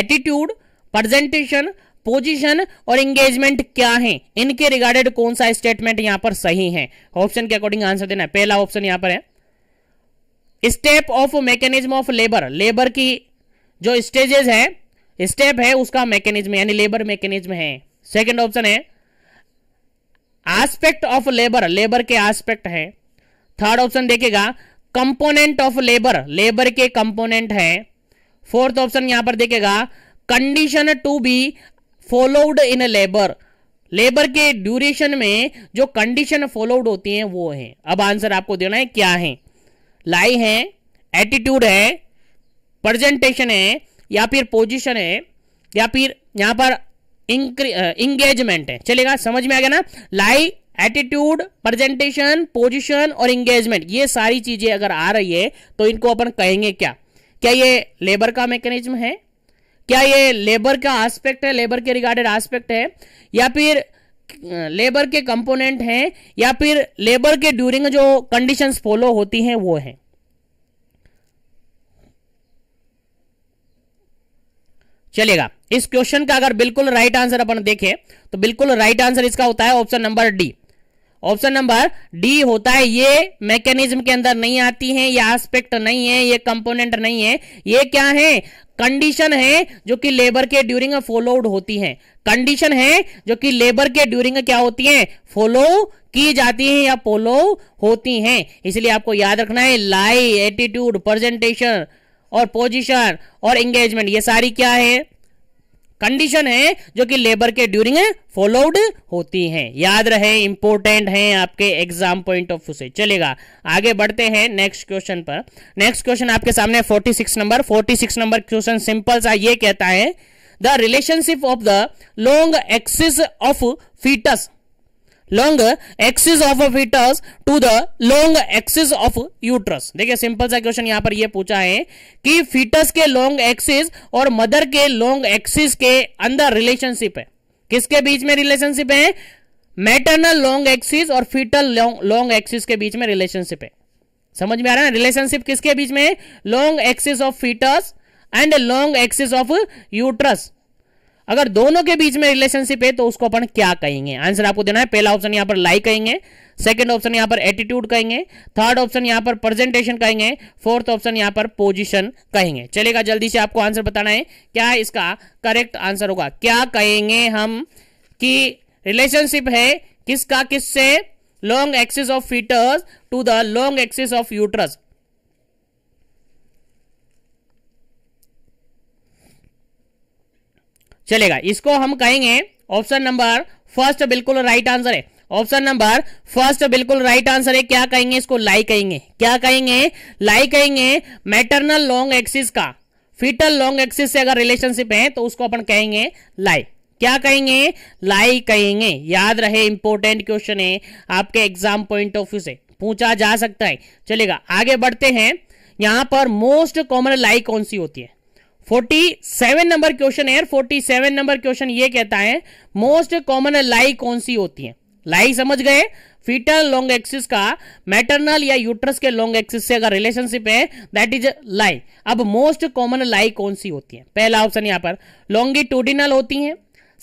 एटीट्यूड प्रेजेंटेशन पोजीशन और एंगेजमेंट क्या है इनके रिगार्डेड कौन सा स्टेटमेंट यहां पर सही है ऑप्शन के अकॉर्डिंग आंसर देना है पहला ऑप्शन यहां पर है step of mechanism of labour labour की जो स्टेजेस है स्टेप है उसका मैकेनिज्म यानी लेबर मैकेनिज्म है सेकेंड ऑप्शन है एस्पेक्ट ऑफ लेबर लेबर के एस्पेक्ट है थर्ड ऑप्शन देखेगा कंपोनेंट ऑफ लेबर लेबर के कंपोनेंट है फोर्थ ऑप्शन यहां पर देखेगा condition to be followed in labour labour के ड्यूरेशन में जो कंडीशन फॉलोड होती हैं वो हैं अब आंसर आपको देना है क्या है लाई है एटीट्यूड है प्रेजेंटेशन है या फिर पोजीशन है या फिर यहां पर इंगेजमेंट है चलेगा समझ में आ गया ना लाई एटीट्यूड प्रेजेंटेशन पोजीशन और इंगेजमेंट ये सारी चीजें अगर आ रही है तो इनको अपन कहेंगे क्या क्या ये लेबर का मैकेनिज्म है क्या ये लेबर का एस्पेक्ट है लेबर के रिगार्डेड एस्पेक्ट है या फिर लेबर के कंपोनेंट हैं या फिर लेबर के ड्यूरिंग जो कंडीशंस फॉलो होती हैं वो है चलेगा इस क्वेश्चन का अगर बिल्कुल राइट आंसर अपन देखें तो बिल्कुल राइट आंसर इसका होता है option number D option number D होता है ये मैकेनिज्म के अंदर नहीं आती है ये एस्पेक्ट नहीं है ये कंपोनेंट नहीं है ये क्या है कंडीशन है जो कि लेबर के ड्यूरिंग फॉलोड होती है कंडीशन है जो कि लेबर के ड्यूरिंग क्या होती है फॉलो की जाती है या फॉलो होती हैं इसलिए आपको याद रखना है लाई एटीट्यूड प्रेजेंटेशन और पोजीशन और एंगेजमेंट ये सारी क्या है कंडीशन है जो कि लेबर के ड्यूरिंग फॉलोड होती हैं याद रहे इंपॉर्टेंट हैं आपके एग्जाम पॉइंट ऑफ व्यू से चलेगा आगे बढ़ते हैं नेक्स्ट क्वेश्चन पर नेक्स्ट क्वेश्चन आपके सामने 46 नंबर 46 नंबर क्वेश्चन सिंपल सा ये कहता है the relationship of the long axis of foetus long axis of foetus to the long axis of uterus देखिए सिंपल सा क्वेश्चन यहां पर यह पूछा है कि फीटस के लॉन्ग एक्सिस और मदर के लॉन्ग एक्सिस के अंदर रिलेशनशिप है किसके बीच में रिलेशनशिप है मैटरनल लॉन्ग एक्सिस और फीटल लॉन्ग एक्सिस के बीच में रिलेशनशिप है समझ में आ रहा है रिलेशनशिप किसके बीच में long axis of foetus and long axis of uterus अगर दोनों के बीच में रिलेशनशिप है तो उसको अपन क्या कहेंगे आंसर आपको देना है पहला ऑप्शन यहां पर लाई कहेंगे सेकंड ऑप्शन यहां पर एटीट्यूड कहेंगे थर्ड ऑप्शन यहां पर प्रेजेंटेशन कहेंगे फोर्थ ऑप्शन यहां पर पोजीशन कहेंगे चलेगा जल्दी से आपको आंसर बताना है क्या इसका करेक्ट आंसर होगा क्या कहेंगे हम कि रिलेशनशिप है किसका किससे long axis of foetus to the long axis of uterus चलेगा इसको हम कहेंगे ऑप्शन नंबर फर्स्ट बिल्कुल राइट आंसर है ऑप्शन नंबर फर्स्ट बिल्कुल राइट आंसर है क्या कहेंगे इसको लाई कहेंगे क्या कहेंगे लाई कहेंगे मैटरनल लॉन्ग एक्सिस का फिटल लॉन्ग एक्सिस से अगर रिलेशनशिप है तो उसको अपन कहेंगे लाई क्या कहेंगे लाई कहेंगे याद रहे इंपॉर्टेंट क्वेश्चन है आपके एग्जाम पॉइंट ऑफ व्यू से पूछा जा सकता है चलेगा आगे बढ़ते हैं यहां पर मोस्ट कॉमन लाई कौन सी होती है फोर्टी सेवन नंबर क्वेश्चन है फोर्टी सेवन नंबर क्वेश्चन ये कहता है मोस्ट कॉमन लाई कौन सी होती है लाई समझ गए फीटल लॉन्ग एक्सिस का मैटरनल या यूट्रस के लॉन्ग एक्सिस से अगर रिलेशनशिप है दैट इज लाई अब मोस्ट कॉमन लाई कौन सी होती है पहला ऑप्शन यहां पर लॉन्गिट्यूडिनल होती है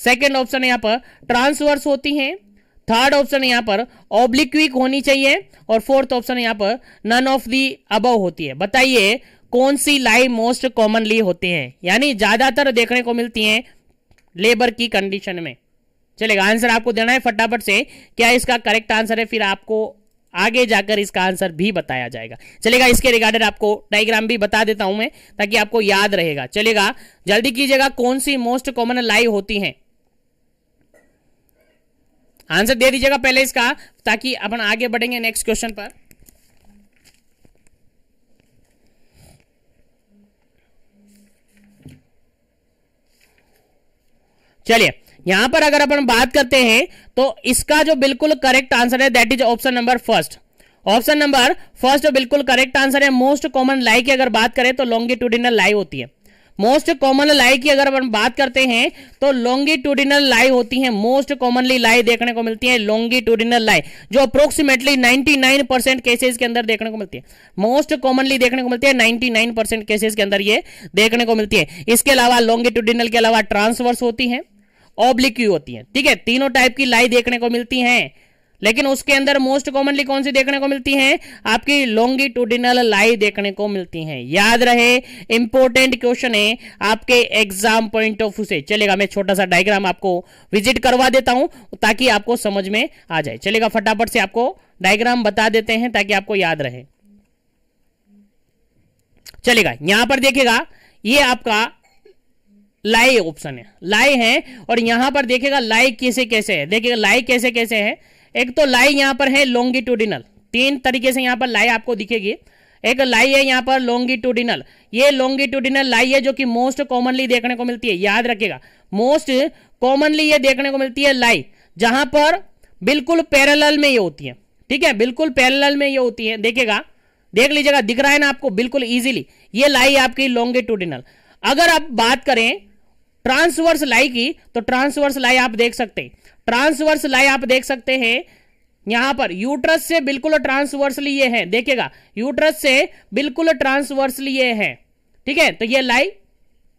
सेकेंड ऑप्शन यहां पर ट्रांसवर्स होती है थर्ड ऑप्शन यहां पर ऑब्लिक्विक होनी चाहिए और फोर्थ ऑप्शन यहां पर नन ऑफ दी अबव होती है बताइए कौन सी लाई मोस्ट कॉमनली होती हैं यानी ज़्यादातर देखने को मिलती हैं लेबर की कंडीशन में चलेगा आंसर आपको देना है फटाफट से क्या इसका करेक्ट आंसर है फिर आपको आगे जाकर इसका आंसर भी बताया जाएगा चलेगा इसके रिगार्डेड आपको डायग्राम भी बता देता हूं मैं ताकि आपको याद रहेगा चलेगा जल्दी कीजिएगा कौन सी मोस्ट कॉमन लाई होती हैं आंसर दे दीजिएगा पहले इसका ताकि अपन आगे बढ़ेंगे नेक्स्ट क्वेश्चन पर चलिए यहां पर अगर अपन बात करते हैं तो इसका जो बिल्कुल करेक्ट आंसर है that is option number first option number first बिल्कुल करेक्ट आंसर है मोस्ट कॉमन लाई की अगर बात करें तो लॉन्गिट्यूडिनल लाई होती है मोस्ट कॉमन लाई की अगर अपन बात करते हैं तो लॉन्गिट्यूडिनल लाई होती है मोस्ट कॉमनली लाई देखने को मिलती है लॉन्गिट्यूडिनल लाई जो अप्रोक्सीमेटली 99 परसेंट केसेज के अंदर देखने को मिलती है मोस्ट कॉमनली देखने को मिलती है 99 परसेंट केसेज के अंदर ये देखने को मिलती है इसके अलावा लॉन्गिट्यूडिनल के अलावा ट्रांसवर्स होती है ऑब्लिक्यू होती है ठीक है तीनों टाइप की लाई देखने को मिलती हैं लेकिन उसके अंदर मोस्ट कॉमनली कौन सी देखने को मिलती हैं आपकी लॉन्गिट्यूडिनल लाई देखने को मिलती हैं याद रहे इंपॉर्टेंट क्वेश्चन है आपके एग्जाम पॉइंट ऑफ व्यू से चलेगा मैं छोटा सा डायग्राम आपको विजिट करवा देता हूं ताकि आपको समझ में आ जाए चलेगा फटाफट से आपको डायग्राम बता देते हैं ताकि आपको याद रहे चलेगा यहां पर देखेगा ये आपका लाई ऑप्शन है लाई है और यहां पर देखेगा लाई कैसे कैसे है देखेगा लाई कैसे कैसे है एक तो लाई यहां पर है लॉन्गिट्यूडिनल तीन तरीके से यहां पर लाई आपको दिखेगी एक लाई है यहाँ पर लॉन्गिट्यूडिनल ये लॉन्गिट्यूडिनल लाई है जो कि मोस्ट कॉमनली देखने को मिलती है याद रखेगा मोस्ट कॉमनली ये देखने को मिलती है लाई जहां पर बिल्कुल पैरेलल में ये होती है ठीक है बिल्कुल पैरेलल में ये होती है देखेगा देख लीजिएगा दिख रहा है ना आपको बिल्कुल इजीली ये लाई आपकी लॉन्गिट्यूडिनल अगर आप बात करें ट्रांसवर्स लाई की तो ट्रांसवर्स लाई आप देख सकते हैं ट्रांसवर्स लाई आप देख सकते हैं यहां पर यूट्रस से बिल्कुल ट्रांसवर्सली ये है देखिएगा यूट्रस से बिल्कुल ट्रांसवर्सली ये है ठीक है तो ये लाई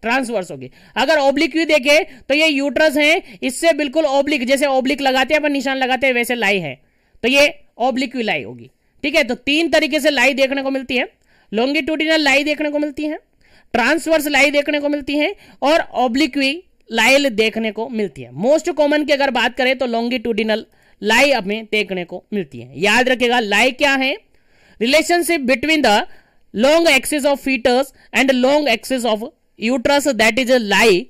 ट्रांसवर्स होगी अगर ओब्लिक भी देखे तो ये यूट्रस है इससे बिल्कुल ओब्लिक जैसे ओब्लिक लगाते हैं अपन निशान लगाते हैं वैसे लाई है तो ये ओब्लिक लाई होगी ठीक है तो तीन तरीके से लाई देखने को मिलती है लॉन्गिट्यूडिनल लाई देखने को मिलती है ट्रांसवर्स लाई देखने को मिलती है और ऑब्लिक्वी लाइल देखने को मिलती है मोस्ट कॉमन की अगर बात करें तो लॉन्गिट्यूडिनल लाई हमें देखने को मिलती है याद रखेगा लाई क्या है relationship between the long axis of foetus and long axis of uterus that is a lie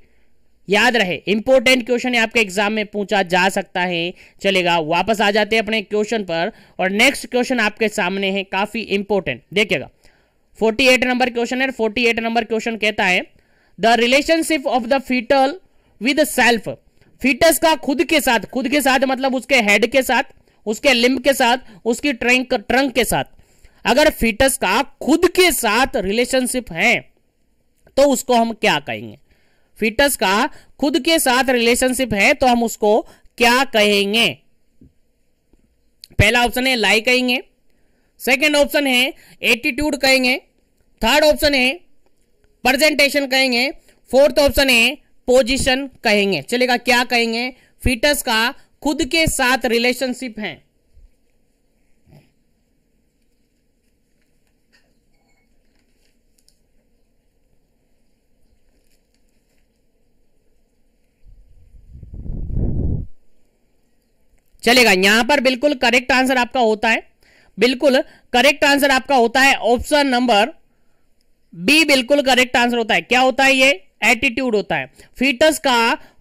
याद रहे इंपॉर्टेंट क्वेश्चन आपके एग्जाम में पूछा जा सकता है चलेगा वापस आ जाते हैं अपने क्वेश्चन पर और नेक्स्ट क्वेश्चन आपके सामने है काफी इंपॉर्टेंट देखिएगा फोर्टी एट नंबर क्वेश्चन है फोर्टी एट नंबर क्वेश्चन कहता है the relationship of the foetal with self foetus का खुद के साथ खुद के साथ मतलब उसके हेड के साथ उसके लिम्ब के साथ उसकी ट्रंक ट्रंक के साथ अगर फीटस का खुद के साथ रिलेशनशिप है तो उसको हम क्या कहेंगे फीटस का खुद के साथ रिलेशनशिप है तो हम उसको क्या कहेंगे पहला ऑप्शन है लाई कहेंगे सेकेंड ऑप्शन है एटीट्यूड कहेंगे थर्ड ऑप्शन है प्रेजेंटेशन कहेंगे फोर्थ ऑप्शन है पोजीशन कहेंगे चलेगा क्या कहेंगे फीटस का खुद के साथ रिलेशनशिप है चलेगा यहां पर बिल्कुल करेक्ट आंसर आपका होता है बिल्कुल करेक्ट आंसर आपका होता है ऑप्शन नंबर बी बिल्कुल करेक्ट आंसर होता है क्या होता है ये एटीट्यूड होता है फीटस का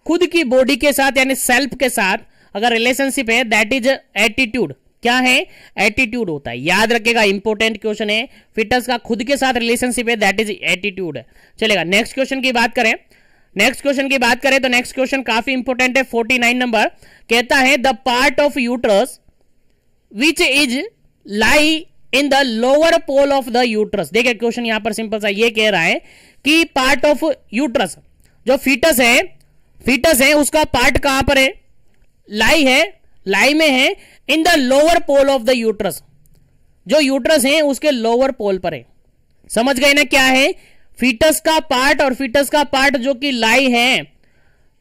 खुद की बॉडी के साथ यानी सेल्फ के साथ अगर रिलेशनशिप है दैट इज एटीट्यूड क्या है एटीट्यूड होता है याद रखेगा इंपॉर्टेंट क्वेश्चन है फिटस का खुद के साथ रिलेशनशिप है दैट इज एटीट्यूड चलेगा नेक्स्ट क्वेश्चन की बात करें नेक्स्ट क्वेश्चन की बात करें तो नेक्स्ट क्वेश्चन काफी इंपॉर्टेंट है फोर्टी नाइन नंबर कहता है the part of uterus which is lie in the lower pole of the uterus देखिए क्वेश्चन यहां पर सिंपल सा ये कह रहा है कि पार्ट ऑफ यूट्रस जो फीटस है फीटस है उसका पार्ट कहां पर है लाई है लाई में है in the lower pole of the uterus जो यूट्रस है उसके लोअर पोल पर है समझ गए ना क्या है फीटस का पार्ट और फीटस का पार्ट जो कि लाई है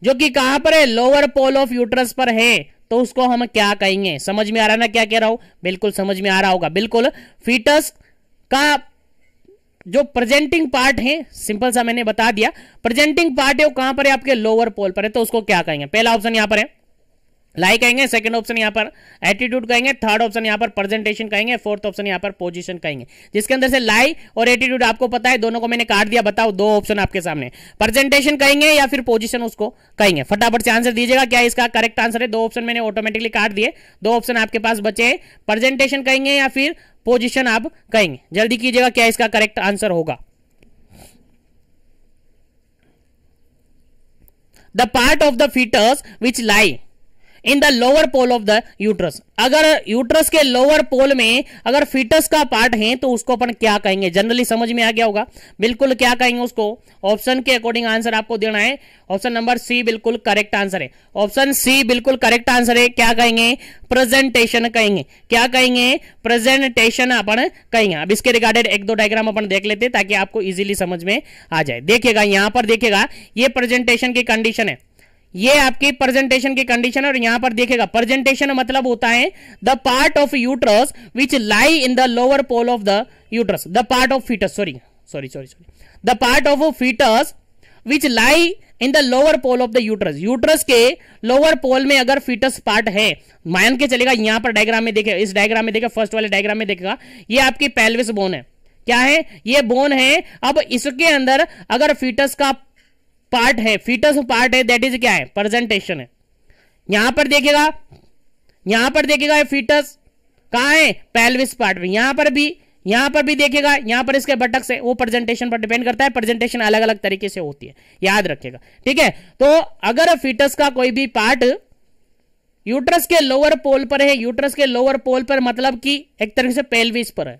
जो कि कहां पर है लोअर पोल ऑफ यूट्रस पर है तो उसको हम क्या कहेंगे समझ में आ रहा ना क्या कह रहा हूं बिल्कुल समझ में आ रहा होगा बिल्कुल फीटस का जो प्रेजेंटिंग पार्ट है सिंपल सा मैंने बता दिया प्रेजेंटिंग पार्ट है वो कहां पर है आपके लोअर पोल पर है तो उसको क्या कहेंगे पहला ऑप्शन यहां पर है लाई कहेंगे सेकंड ऑप्शन यहाँ पर एटीट्यूड कहेंगे थर्ड ऑप्शन यहाँ पर प्रेजेंटेशन कहेंगे फोर्थ ऑप्शन यहाँ पर पोजीशन कहेंगे जिसके अंदर से लाई और एटीट्यूड आपको पता है दोनों को मैंने काट दिया बताओ दो ऑप्शन आपके सामने प्रेजेंटेशन कहेंगे या फिर पोजीशन उसको कहेंगे फटाफट से आंसर दीजिएगा क्या इसका करेक्ट आंसर है दो ऑप्शन मैंने ऑटोमेटिकली काट दिए दो ऑप्शन आपके पास बचे हैं प्रेजेंटेशन कहेंगे या फिर पोजिशन आप कहेंगे जल्दी कीजिएगा क्या इसका करेक्ट आंसर होगा the part of the foetus which lie in the lower pole of the uterus अगर यूट्रस के लोअर पोल में अगर फिटस का पार्ट है तो उसको अपन क्या कहेंगे जनरली समझ में आ गया होगा बिल्कुल क्या कहेंगे उसको ऑप्शन के अकॉर्डिंग आंसर आपको देना है ऑप्शन नंबर सी बिल्कुल करेक्ट आंसर है ऑप्शन सी बिल्कुल करेक्ट आंसर है क्या कहेंगे प्रेजेंटेशन कहेंगे क्या कहेंगे प्रेजेंटेशन अपन कहेंगे अब इसके रिगार्डेड एक दो डायग्राम अपन देख लेते ताकि आपको इजिली समझ में आ जाए देखिएगा यहां पर देखिएगा ये प्रेजेंटेशन की कंडीशन है ये आपके प्रेजेंटेशन की कंडीशन और यहां पर देखेगा प्रेजेंटेशन मतलब होता है the part of uterus which lie in the lower pole of the uterus the part of foetus sorry sorry sorry sorry the part of foetus which lie in the lower pole of the uterus uterus के लोअर पोल में अगर फीटस पार्ट है मान के चलेगा यहां पर डायग्राम में देखेगा इस डायग्राम में देखेगा फर्स्ट वाले डायग्राम में देखेगा ये आपकी पेल्विस बोन है क्या है ये बोन है अब इसके अंदर अगर फीटस का पार्ट है फीटस पार्ट है दैट इज क्या है प्रेजेंटेशन है यहां पर देखेगा यहां पर देखेगा फीटस कहा है पैलविस पार्ट में यहां पर भी यहां पर भी देखेगा यहां पर इसके बटक से वो प्रेजेंटेशन पर डिपेंड करता है प्रेजेंटेशन अलग अलग तरीके से होती है याद रखेगा ठीक है तो अगर फीटस का कोई भी पार्ट यूट्रस के लोअर पोल पर है यूट्रस के लोअर पोल पर मतलब कि एक तरह से पेल्विस पर है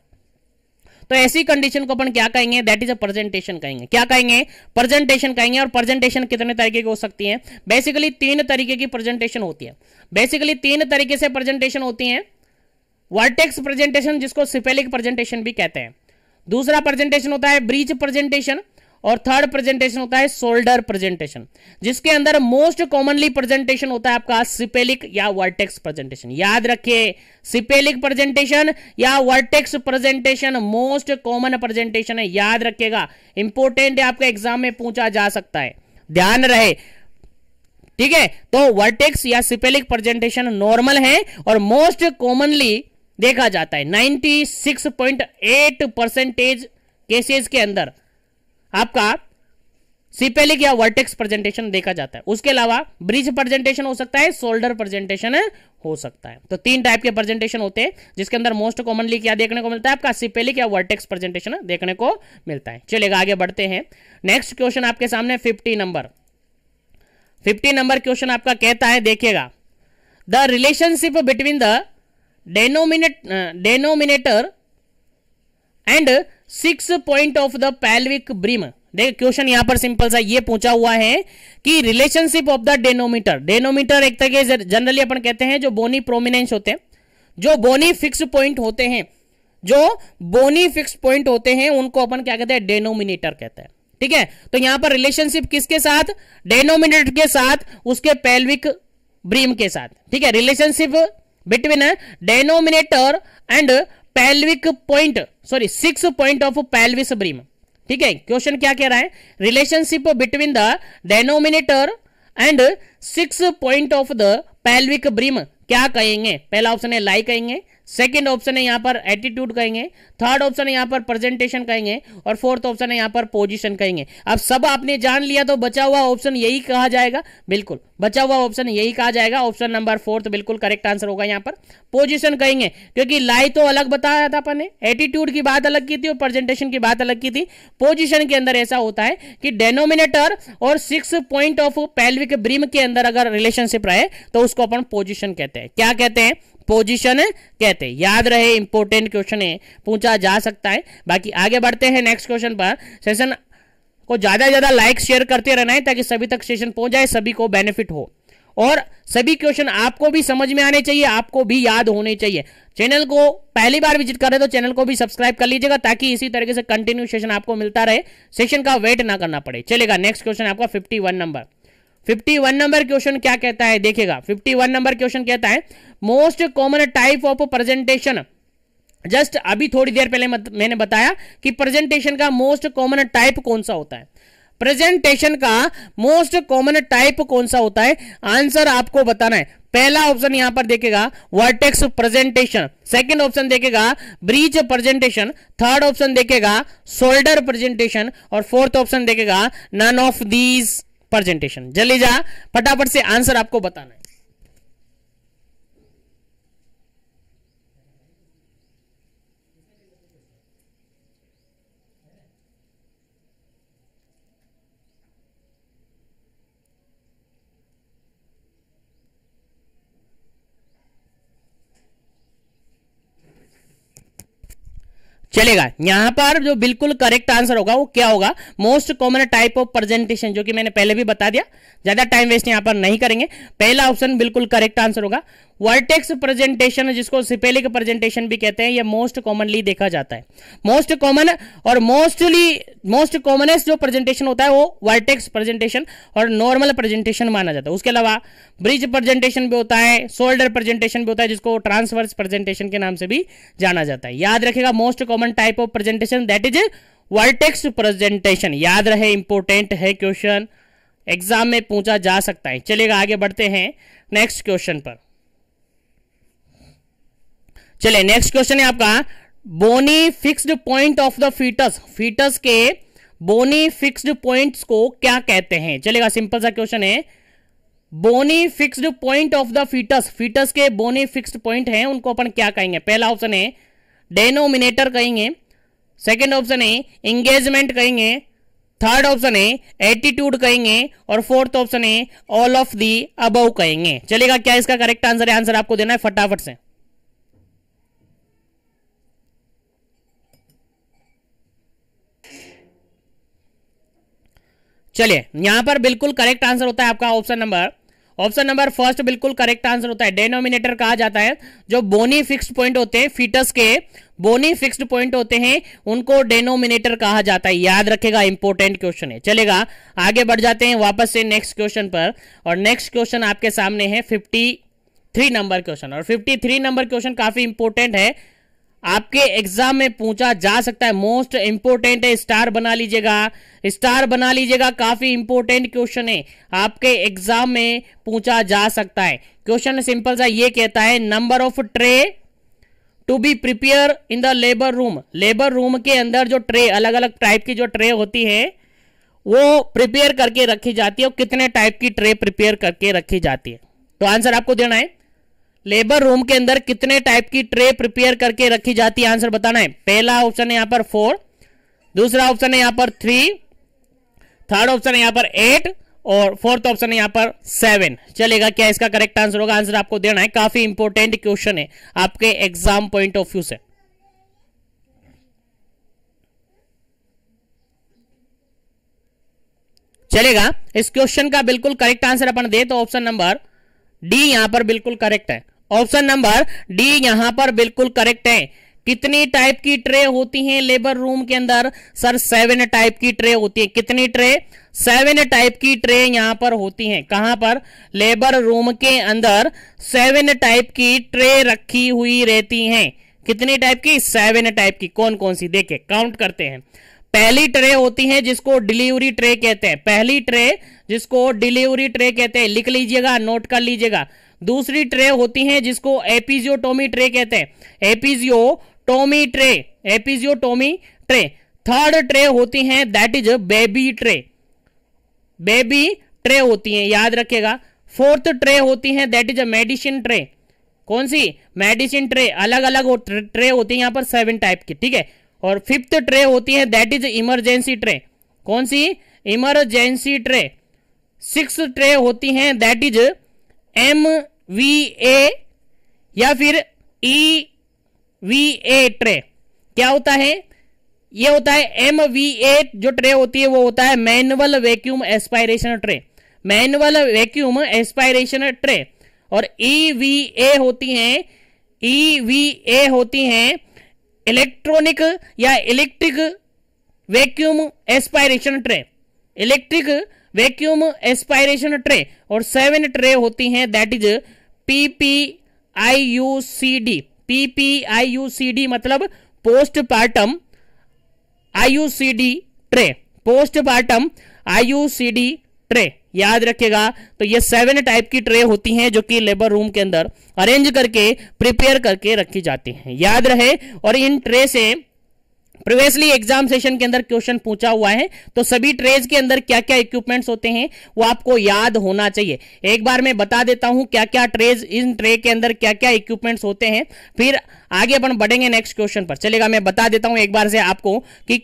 तो ऐसी कंडीशन को अपन क्या कहेंगे दैट इज अ प्रेजेंटेशन कहेंगे क्या कहेंगे प्रेजेंटेशन कहेंगे और प्रेजेंटेशन कितने तरीके की हो सकती है बेसिकली तीन तरीके की प्रेजेंटेशन होती है बेसिकली तीन तरीके से प्रेजेंटेशन होती है वर्टेक्स प्रेजेंटेशन जिसको सिपेलिक प्रेजेंटेशन भी कहते हैं दूसरा प्रेजेंटेशन होता है ब्रीच प्रेजेंटेशन और थर्ड प्रेजेंटेशन होता है सोल्डर प्रेजेंटेशन जिसके अंदर मोस्ट कॉमनली प्रेजेंटेशन होता है आपका सिपेलिक या वर्टेक्स प्रेजेंटेशन याद रखिए सिपेलिक प्रेजेंटेशन या vertex presentation most common presentation है याद रखिएगा इंपोर्टेंट आपके एग्जाम में पूछा जा सकता है ध्यान रहे ठीक है तो वर्टेक्स या सिपेलिक प्रेजेंटेशन नॉर्मल है और मोस्ट कॉमनली देखा जाता है एट परसेंटेज केसेस के अंदर आपका सी पहले क्या वर्टेक्स प्रेजेंटेशन देखा जाता है उसके अलावा ब्रिज प्रेजेंटेशन हो सकता है शोल्डर प्रेजेंटेशन हो सकता है तो तीन टाइप के प्रेजेंटेशन होते हैं जिसके अंदर मोस्ट कॉमनली क्या देखने को मिलता है आपका सिपेलिक या वर्टेक्स प्रेजेंटेशन देखने को मिलता है चलेगा आगे बढ़ते हैं नेक्स्ट क्वेश्चन आपके सामने fifty number fifty number question आपका कहता है देखिएगा the relationship between the denominate denominator and six point of the pelvic brim देख क्वेश्चन यहां पर सिंपल सा ये पूछा हुआ है कि relationship of the denominator denominator एक तरह के जनरली अपन कहते हैं जो बोनी प्रोमिनेंस होते हैं जो बोनी फिक्स पॉइंट होते हैं जो बोनी फिक्स पॉइंट होते हैं उनको अपन क्या कहते हैं डेनोमिनेटर कहते हैं ठीक है तो यहां पर रिलेशनशिप किसके साथ डेनोमिनेटर के साथ उसके पैल्विक ब्रीम के साथ ठीक है relationship between denominator and pelvic point sorry six point of pelvis brim ठीक है क्वेश्चन क्या कह रहा है relationship between the denominator and six point of the pelvic brim क्या कहेंगे पहला ऑप्शन है लाई कहेंगे सेकेंड ऑप्शन है यहाँ पर एटीट्यूड कहेंगे थर्ड ऑप्शन है यहाँ पर प्रेजेंटेशन कहेंगे और फोर्थ ऑप्शन है यहाँ पर पोजिशन कहेंगे अब सब आपने जान लिया तो बचा हुआ ऑप्शन यही कहा जाएगा बिल्कुल बचा हुआ ऑप्शन यही कहा जाएगा ऑप्शन नंबर फोर्थ बिल्कुल करेक्ट आंसर होगा यहाँ पर पोजिशन कहेंगे क्योंकि लाई तो अलग बताया था अपने एटीट्यूड की बात अलग की थी और प्रेजेंटेशन की बात अलग की थी पोजिशन के अंदर ऐसा होता है कि डेनोमिनेटर और six point of pelvic brim के अंदर अगर रिलेशनशिप रहे तो उसको अपन पोजिशन कहते हैं क्या कहते हैं पोजिशन कहते हैं याद रहे इंपोर्टेंट क्वेश्चन है पूछा जा सकता है बाकी आगे बढ़ते हैं नेक्स्ट क्वेश्चन पर सेशन को ज़्यादा से ज़्यादा लाइक शेयर करते रहना है ताकि सभी तक सेशन पहुंच जाए सभी को बेनिफिट हो और सभी क्वेश्चन आपको भी समझ में आने चाहिए आपको भी याद होने चाहिए चैनल को पहली बार विजिट कर रहे तो चैनल को भी सब्सक्राइब कर लीजिएगा ताकि इसी तरीके से कंटिन्यू सेशन आपको मिलता रहे सेशन का वेट ना करना पड़े चलेगा नेक्स्ट क्वेश्चन आपका 51 नंबर 51 नंबर क्वेश्चन क्या कहता है देखेगा 51 नंबर क्वेश्चन कहता है most common type of presentation just अभी थोड़ी देर पहले मत, मैंने बताया कि प्रेजेंटेशन का मोस्ट कॉमन टाइप कौन सा होता है प्रेजेंटेशन का मोस्ट कॉमन टाइप कौन सा होता है आंसर आपको बताना है पहला ऑप्शन यहां पर देखेगा वर्टेक्स प्रेजेंटेशन सेकंड ऑप्शन देखेगा ब्रीच प्रेजेंटेशन थर्ड ऑप्शन देखेगा सोल्डर प्रेजेंटेशन और फोर्थ ऑप्शन देखेगा नन ऑफ दीज प्रेजेंटेशन जल्दी जा फटाफट से आंसर आपको बताना है चलेगा यहां पर जो बिल्कुल करेक्ट आंसर होगा वो क्या होगा most common type of presentation जो कि मैंने पहले भी बता दिया ज्यादा टाइम वेस्ट यहां पर नहीं करेंगे पहला ऑप्शन बिल्कुल करेक्ट आंसर होगा वर्टेक्स प्रेजेंटेशन जिसको सिपेलिक प्रेजेंटेशन भी कहते हैं ये मोस्ट कॉमनली देखा जाता है मोस्ट कॉमन और मोस्टली मोस्ट कॉमनेस्ट जो प्रेजेंटेशन होता है वो वर्टेक्स प्रेजेंटेशन और नॉर्मल प्रेजेंटेशन माना जाता है उसके अलावा ब्रिज प्रेजेंटेशन भी होता है शोल्डर प्रेजेंटेशन भी होता है जिसको ट्रांसवर्स प्रेजेंटेशन के नाम से भी जाना जाता है याद रखेगा most common type of presentation that is vertex presentation याद रहे इंपॉर्टेंट है क्वेश्चन एग्जाम में पूछा जा सकता है चलेगा आगे बढ़ते हैं नेक्स्ट क्वेश्चन पर चलिए नेक्स्ट क्वेश्चन है आपका bony fixed point of the foetus foetus के बोनी फिक्स्ड पॉइंट्स को क्या कहते हैं चलेगा सिंपल सा क्वेश्चन है bony fixed point of the foetus foetus के बोनी फिक्स्ड पॉइंट हैं उनको अपन क्या कहेंगे पहला ऑप्शन है डेनोमिनेटर कहेंगे सेकेंड ऑप्शन है इंगेजमेंट कहेंगे थर्ड ऑप्शन है एटीट्यूड कहेंगे और फोर्थ ऑप्शन है ऑल ऑफ दी अबव कहेंगे चलेगा क्या इसका करेक्ट आंसर है आंसर आपको देना है फटाफट से चलिए यहां पर बिल्कुल करेक्ट आंसर होता है आपका option number option number first बिल्कुल करेक्ट आंसर होता है डेनोमिनेटर कहा जाता है जो बोनी फिक्स्ड पॉइंट होते हैं फीटस के बोनी फिक्स्ड पॉइंट होते हैं उनको डेनोमिनेटर कहा जाता है याद रखेगा इंपॉर्टेंट क्वेश्चन है चलेगा आगे बढ़ जाते हैं वापस से नेक्स्ट क्वेश्चन पर और नेक्स्ट क्वेश्चन आपके सामने है फिफ्टी थ्री नंबर क्वेश्चन और फिफ्टी थ्री नंबर क्वेश्चन काफी इंपोर्टेंट है आपके एग्जाम में पूछा जा सकता है मोस्ट इंपोर्टेंट है स्टार बना लीजिएगा स्टार बना लीजिएगा काफी इंपोर्टेंट क्वेश्चन है आपके एग्जाम में पूछा जा सकता है क्वेश्चन सिंपल सा ये कहता है number of tray to be prepare in the labour room labour room के अंदर जो ट्रे अलग अलग टाइप की जो ट्रे होती है वो प्रिपेयर करके रखी जाती है और कितने टाइप की ट्रे प्रिपेयर करके रखी जाती है तो आंसर आपको देना है लेबर रूम के अंदर कितने टाइप की ट्रे प्रिपेयर करके रखी जाती है आंसर बताना है पहला ऑप्शन है यहां पर फोर दूसरा ऑप्शन है यहां पर थ्री थर्ड ऑप्शन है यहां पर एट और फोर्थ ऑप्शन है यहां पर सेवन चलेगा क्या इसका करेक्ट आंसर होगा आंसर आपको देना है काफी इंपॉर्टेंट क्वेश्चन है आपके एग्जाम पॉइंट ऑफ व्यू से चलेगा इस क्वेश्चन का बिल्कुल करेक्ट आंसर अपन दे तो ऑप्शन नंबर डी यहां पर बिल्कुल करेक्ट है ऑप्शन नंबर डी यहां पर बिल्कुल करेक्ट है कितनी टाइप की ट्रे होती हैं लेबर रूम के अंदर सर सेवन टाइप की ट्रे होती है कितनी ट्रे सेवन टाइप की ट्रे यहां पर होती हैं कहां पर लेबर रूम के अंदर सेवन टाइप की ट्रे रखी हुई रहती हैं कितनी टाइप की सेवन टाइप की कौन कौन सी देखे काउंट करते हैं पहली ट्रे होती है जिसको डिलीवरी ट्रे कहते हैं पहली ट्रे जिसको डिलीवरी ट्रे कहते हैं लिख लीजिएगा नोट कर लीजिएगा दूसरी ट्रे होती है जिसको एपिजियोटोमी ट्रे कहते हैं tomy tray tomy tray third tray होती है that is baby tray baby tray होती है याद रखेगा फोर्थ ट्रे होती है that is a medicine tray कौन सी मेडिसिन ट्रे अलग अलग ट्रे होती है यहां पर सेवन टाइप की ठीक है और फिफ्थ ट्रे होती है दैट इज इमरजेंसी ट्रे कौन सी इमरजेंसी ट्रे सिक्स ट्रे होती है that is M V A या फिर ई वी ए ट्रे क्या होता है ये होता है एम वी ए जो ट्रे होती है वो होता है manual vacuum aspiration tray manual vacuum aspiration tray और ई वी ए होती हैं ई वी ए होती हैं इलेक्ट्रॉनिक या electric vacuum aspiration tray electric vacuum aspiration tray और सेवन ट्रे होती हैं that is P P I U C D P P I U C D मतलब partum I U C D tray postpartum I U C D tray याद रखेगा तो ये सेवन टाइप की ट्रे होती हैं जो कि लेबर रूम के अंदर अरेंज करके प्रिपेयर करके रखी जाती हैं याद रहे और इन ट्रे से प्रीवियसली एग्जाम सेशन के अंदर क्वेश्चन पूछा हुआ है तो सभी ट्रेज के अंदर क्या क्या इक्विपमेंट्स होते हैं वो आपको याद होना चाहिए एक बार मैं बता देता हूं क्या क्या ट्रेज इन ट्रे के अंदर क्या क्या इक्विपमेंट्स होते हैं फिर आगे अपन बढ़ेंगे नेक्स्ट क्वेश्चन पर चलेगा मैं बता देता हूं एक बार से आपको कि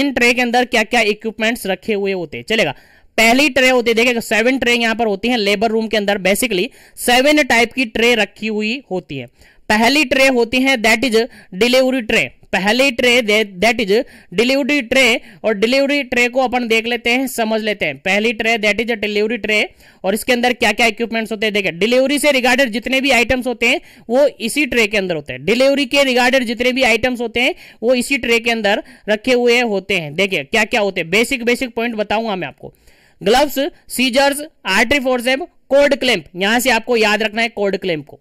इन ट्रे के अंदर क्या क्या इक्विपमेंट्स रखे हुए होते हैं चलेगा पहली ट्रे होती है देखिए सेवन ट्रे यहां पर होती है लेबर रूम के अंदर बेसिकली सेवन टाइप की ट्रे रखी हुई होती है पहली ट्रे होती है दैट इज डिलीवरी ट्रे पहली tray that is delivery tray और डिलीवरी ट्रे को अपन देख लेते हैं समझ लेते हैं पहली tray that is a delivery tray और इसके अंदर क्या क्या इक्विपमेंट्स होते हैं देखिए डिलीवरी से रिगार्डेड जितने भी आइटम्स होते हैं वो इसी ट्रे के अंदर होते हैं डिलीवरी के रिगार्डेड जितने भी आइटम्स होते हैं वो इसी ट्रे के अंदर रखे हुए होते हैं देखिए क्या क्या होते हैं बेसिक बेसिक पॉइंट बताऊंगा मैं आपको gloves scissors artery forceps cord clamp यहां से आपको याद रखना है कोल्ड क्लेम्प को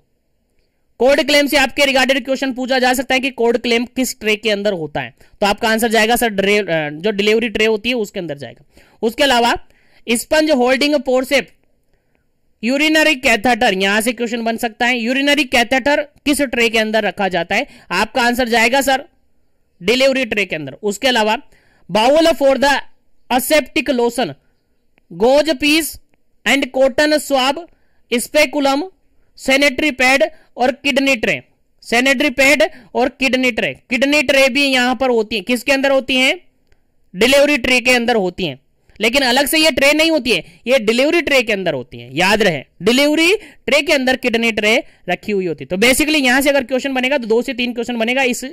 कोड क्लेम से आपके रिगार्डेड क्वेश्चन पूछा जा सकता है कि कोड क्लेम किस ट्रे के अंदर होता है तो आपका आंसर जाएगा सर ड्रे जो डिलीवरी ट्रे होती है उसके अंदर जाएगा उसके अलावा sponge holding forceps urinary catheter यहां से क्वेश्चन बन सकता है यूरिनरी कैथेटर किस ट्रे के अंदर रखा जाता है आपका आंसर जाएगा सर डिलीवरी ट्रे के अंदर उसके अलावा bowl for the aseptic lotion gauze piece and cotton swab speculum sanitary pad और किडनी ट्रे सेनेटरी पैड और किडनी ट्रे किडनी ट्रे भी यहां पर होती है किसके अंदर होती है डिलीवरी ट्रे के अंदर होती है लेकिन अलग से ये ट्रे नहीं होती है ये डिलीवरी ट्रे के अंदर होती है याद रहे डिलीवरी ट्रे के अंदर किडनी ट्रे रखी हुई होती है तो बेसिकली यहां से अगर क्वेश्चन बनेगा तो दो से तीन क्वेश्चन बनेगा इस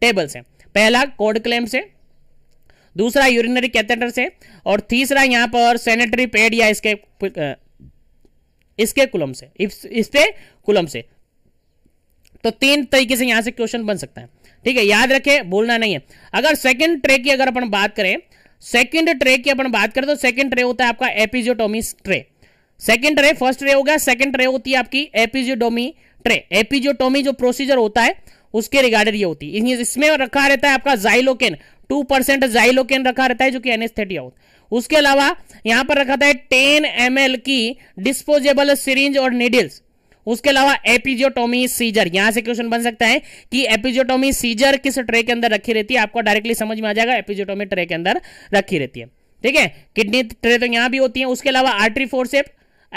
टेबल से पहला कोड क्लेम से दूसरा यूरिनरी कैथेटर से और तीसरा यहां पर सैनिटरी पैड या इसके इसके कुलम से इस, इस कुलम से तो तीन तरीके से यहां से क्वेश्चन बन सकता है ठीक है याद रखे बोलना नहीं है अगर सेकंड ट्रे की अगर अपन बात करें सेकंड ट्रे की अपन बात करें तो सेकंड ट्रे होता है आपका episiotomy tray second tray first tray हो गया सेकंड ट्रे होती है आपकी एपिजियोटोमी ट्रे एपिजियोटोमी जो प्रोसीजर होता है उसके रिगार्डेड ये होती है इसमें रखा रहता है आपका जाइलोकेन टू परसेंट जाइलोकेन रखा रहता है जो कि एनेस्थेटिया होता है उसके अलावा यहां पर रखा था टेन एम की डिस्पोजेबल सीरिंज और निडिल्स उसके अलावा एपिजियोटोमी सीजर यहां से क्वेश्चन बन सकता है कि एपिजियोटोमी सीजर किस ट्रे के अंदर रखी रहती है आपको डायरेक्टली समझ में आ जाएगा एपिजियोटोमी ट्रे के अंदर रखी रहती है ठीक है किडनी ट्रे तो यहां भी होती है उसके अलावा आर्ट्री फोरसेप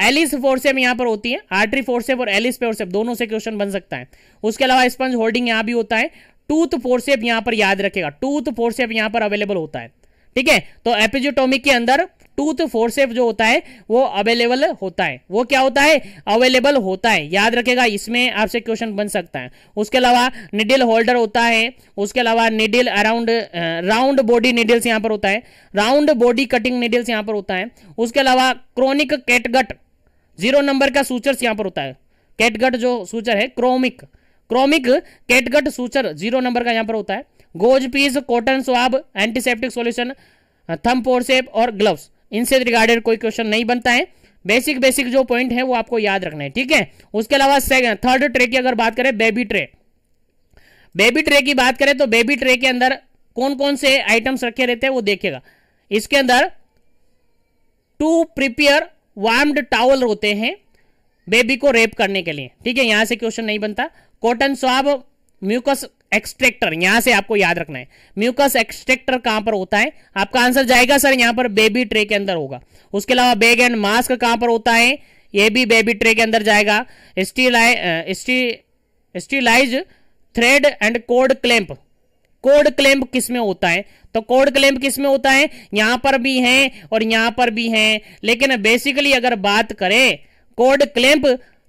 एलिस फोरसेप यहां पर होती है आर्ट्री फोरसेप और एलिस फोरसेप दोनों से क्वेश्चन बन सकता है उसके अलावा स्पंज होल्डिंग यहां भी होता है टूथ फोरसेप यहां पर याद रखेगा टूथ फोरसेप यहां पर अवेलेबल होता है ठीक है तो एपिजोटोमिक के अंदर टूथ फोरसेप जो होता है वो अवेलेबल होता है वो क्या होता है अवेलेबल होता है याद रखेगा इसमें आपसे क्वेश्चन बन सकता है उसके अलावा निडिल होल्डर होता है उसके अलावा needle around round body needles यहां पर होता है राउंड बॉडी कटिंग निडिल्स यहां पर होता है उसके अलावा क्रोनिक कैटगट जीरो नंबर का सूचर्स यहां पर होता है कैटगट जो सूचर है chromic chromic catgut suture zero number का यहां पर होता है gauze piece cotton swab antiseptic solution thumb forceps और ग्लव्स इनसे रिगार्डेड कोई क्वेश्चन नहीं बनता है बेसिक बेसिक जो पॉइंट है वो आपको याद रखना है ठीक है उसके अलावा थर्ड ट्रे की अगर बात करें बेबी ट्रे बेबी ट्रे की बात करें तो बेबी ट्रे के अंदर कौन कौन से आइटम्स रखे रहते हैं वो देखेगा इसके अंदर टू प्रिपेयर वार्म्ड टॉवल होते हैं बेबी को रेप करने के लिए ठीक है यहां से क्वेश्चन नहीं बनता कॉटन स्वाब म्यूकस एक्सट्रेक्टर यहां से आपको याद रखना है म्यूकस एक्सट्रेक्टर कहां पर होता है आपका आंसर जाएगा सर यहां पर बेबी ट्रे के अंदर होगा उसके अलावा बेग एंड मास्क कहां पर होता है ये भी बेबी ट्रे के अंदर जाएगा स्टीलाई sterilise thread and cord clamp cord clamp किस में होता है तो कोड क्लैंप किस में होता है यहां पर भी है और यहां पर भी है लेकिन बेसिकली अगर बात करें कोड क्लैंप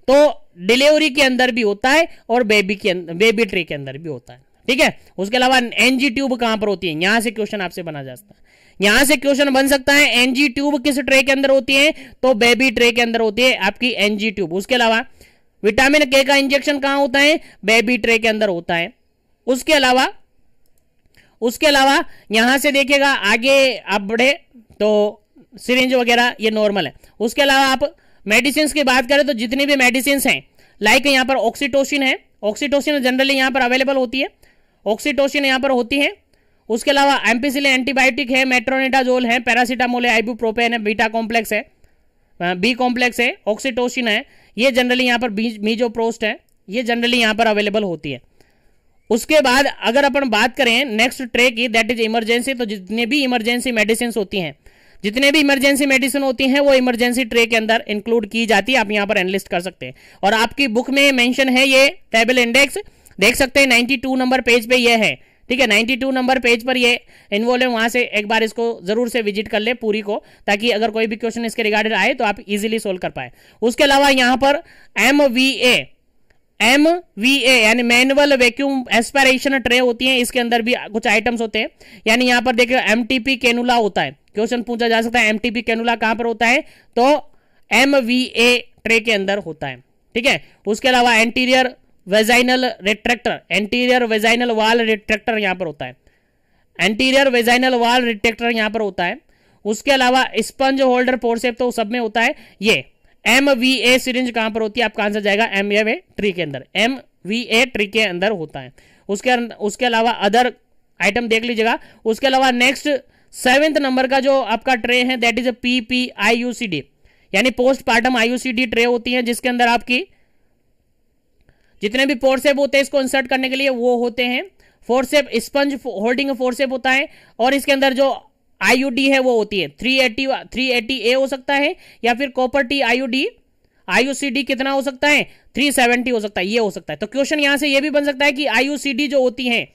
तो डिलीवरी के अंदर भी होता है और बेबी के बेबी ट्री के अंदर भी होता है ठीक है उसके अलावा एनजी ट्यूब कहां पर होती है यहां से क्वेश्चन आपसे बना जा सकता है यहां से क्वेश्चन बन सकता है एनजी ट्यूब किस ट्रे के अंदर होती है तो बेबी ट्रे के अंदर होती है आपकी एनजी ट्यूब उसके अलावा विटामिन के का इंजेक्शन कहां होता है बेबी ट्रे के अंदर होता है उसके अलावा उसके अलावा यहां से देखेगा आगे आप बढ़े तो सिरिंज वगैरह ये नॉर्मल है उसके अलावा आप मेडिसिन की बात करें तो जितनी भी मेडिसिन हैं लाइक यहाँ पर ऑक्सीटोसिन है ऑक्सीटोसिन जनरली यहाँ पर अवेलेबल होती है ऑक्सीटोसिन यहाँ पर होती है उसके अलावा एम्पीसिले एंटीबायोटिक है मेट्रोनेटाजोल है पैरासिटामोल है आइबूप्रोपेन है बीटा कॉम्प्लेक्स है बी कॉम्प्लेक्स है ऑक्सीटोसिन है ये जनरली यहाँ पर मीजो प्रोस्ट है ये जनरली यहाँ पर अवेलेबल होती है उसके बाद अगर अपन बात करें नेक्स्ट ट्रे की दैट इज इमरजेंसी तो जितने भी इमरजेंसी मेडिसिन होती हैं जितने भी इमरजेंसी मेडिसिन होती हैं वो इमरजेंसी ट्रे के अंदर इंक्लूड की जाती है आप यहाँ पर एनलिस्ट कर सकते हैं और आपकी बुक में मेंशन है ये टेबल इंडेक्स देख सकते हैं 92 नंबर पेज पे ये है ठीक है 92 नंबर पेज पर ये इन्वॉल्व है वहां से एक बार इसको जरूर से विजिट कर ले पूरी को ताकि अगर कोई भी क्वेश्चन इसके रिगार्डेड आए तो आप इजिली सोल्व कर पाए उसके अलावा यहाँ पर M V A M V A यानी मैनुअल वैक्यूम एस्पायरेशन ट्रे होती है इसके अंदर भी कुछ आइटम्स होते हैं यानी यहां पर देखिए एम टी पी कैनुला होता है क्वेश्चन पूछा जा सकता है एम टी पी कैनुला कहां पर होता है तो एम वी ए ट्रे के अंदर होता है ठीक है उसके अलावा anterior vaginal retractor anterior vaginal wall retractor यहां पर होता है एंटीरियर वेजाइनल वाल रिट्रेक्टर यहां पर होता है उसके अलावा स्पंज होल्डर पोर्सेप तो सब में होता है ये एम वी ए सीरेंज कहां पर होती है आपका आंसर जाएगा एम ए ट्री के अंदर एम वी ए ट्री के अंदर होता है उसके उसके अलावा अदर आइटम देख लीजिएगा उसके अलावा नेक्स्ट सेवेंथ नंबर का जो आपका ट्रे है that is a P P I U C D यानी postpartum I U C D tray होती है जिसके अंदर आपकी जितने भी फोरसेप होते हैं इसको इंसर्ट करने के लिए वो होते हैं फोरसेप स्पंज होल्डिंग फोरसेप होता है और इसके अंदर जो आईयूडी है वो होती है three eighty three eighty A हो सकता है या फिर कॉपर टी आईयूडी आईयूसीडी कितना हो सकता है थ्री सेवेंटी हो सकता है ये हो सकता है तो क्वेश्चन यहां से ये भी बन सकता है कि आईयूसीडी जो होती है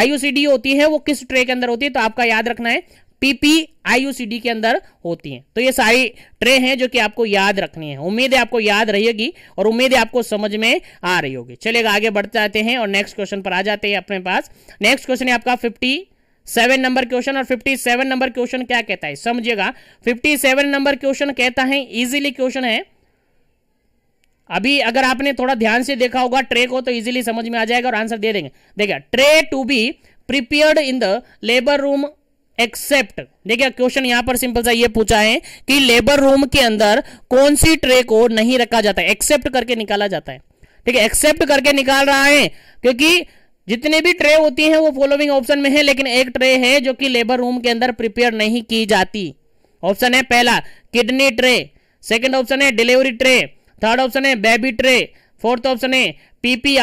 आईयूसीडी होती है वो किस ट्रे के अंदर होती है तो आपका याद रखना है पीपी आईयूसीडी के अंदर होती है तो ये सारी ट्रे हैं जो कि आपको याद रखनी है उम्मीद है आपको याद रहेगी और उम्मीद है आपको समझ में आ रही होगी चलेगा आगे बढ़ते जाते हैं और नेक्स्ट क्वेश्चन पर आ जाते हैं अपने पास नेक्स्ट क्वेश्चन है आपका फिफ्टी सेवन नंबर क्वेश्चन और फिफ्टी सेवन नंबर क्वेश्चन क्या कहता है समझिएगा फिफ्टी सेवन नंबर क्वेश्चन कहता है इजीली क्वेश्चन है अभी अगर आपने थोड़ा ध्यान से देखा होगा ट्रे को तो इजीली समझ में आ जाएगा और आंसर दे देंगे देखिए tray to be prepared in the labour room except देखिए क्वेश्चन यहां पर सिंपल सा ये पूछा है कि लेबर रूम के अंदर कौन सी ट्रे को नहीं रखा जाता एक्सेप्ट करके निकाला जाता है ठीक है एक्सेप्ट करके निकाल रहा है क्योंकि जितनी भी ट्रे होती हैं वो फॉलोइंग ऑप्शन में है लेकिन एक ट्रे है जो कि लेबर रूम के अंदर प्रिपेयर नहीं की जाती ऑप्शन है पहला किडनी ट्रे सेकंड ऑप्शन है डिलीवरी ट्रे थर्ड ऑप्शन है बेबी ट्रे फोर्थ ऑप्शन है पीपी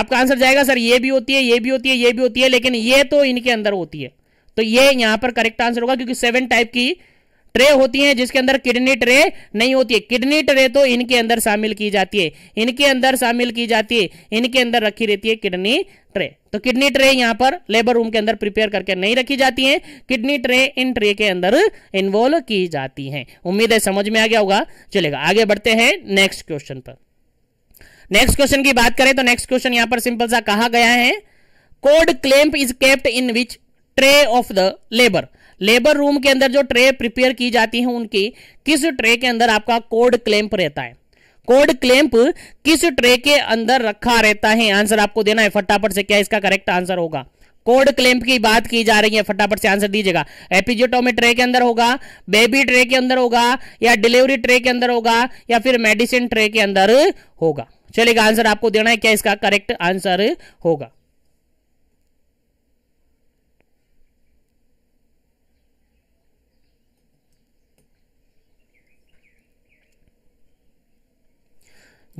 आपका आंसर जाएगा सर ये भी होती है ये भी होती है ये भी होती है लेकिन ये तो इनके अंदर होती है तो ये यहां पर करेक्ट आंसर होगा क्योंकि सेवन टाइप की ट्रे होती हैं जिसके अंदर किडनी ट्रे नहीं होती है किडनी ट्रे तो इनके अंदर शामिल की जाती है इनके अंदर शामिल की जाती है इनके अंदर रखी रहती है किडनी ट्रे तो किडनी ट्रे यहां पर लेबर रूम के अंदर प्रिपेयर करके नहीं रखी जाती है किडनी ट्रे इन ट्रे के अंदर इन्वॉल्व की जाती है उम्मीद है समझ में आ गया होगा चलेगा आगे बढ़ते हैं नेक्स्ट क्वेश्चन पर नेक्स्ट क्वेश्चन की बात करें तो नेक्स्ट क्वेश्चन यहां पर सिंपल सा कहा गया है cord clamp is kept in which tray of the labour labour room के अंदर जो ट्रे प्रिपेयर की जाती है उनकी किस ट्रे के अंदर आपका कोड क्लेम्प रहता है कोड क्लेम्प किस ट्रे के अंदर रखा रहता है आंसर आपको देना है फटाफट से क्या इसका करेक्ट आंसर होगा कोड क्लेम्प की बात की जा रही है फटाफट से आंसर दीजिएगा एपिजोटोमी ट्रे के अंदर होगा बेबी ट्रे के अंदर होगा या डिलीवरी ट्रे के अंदर होगा या फिर मेडिसिन ट्रे के अंदर होगा चलेगा आंसर आपको देना है क्या इसका करेक्ट आंसर होगा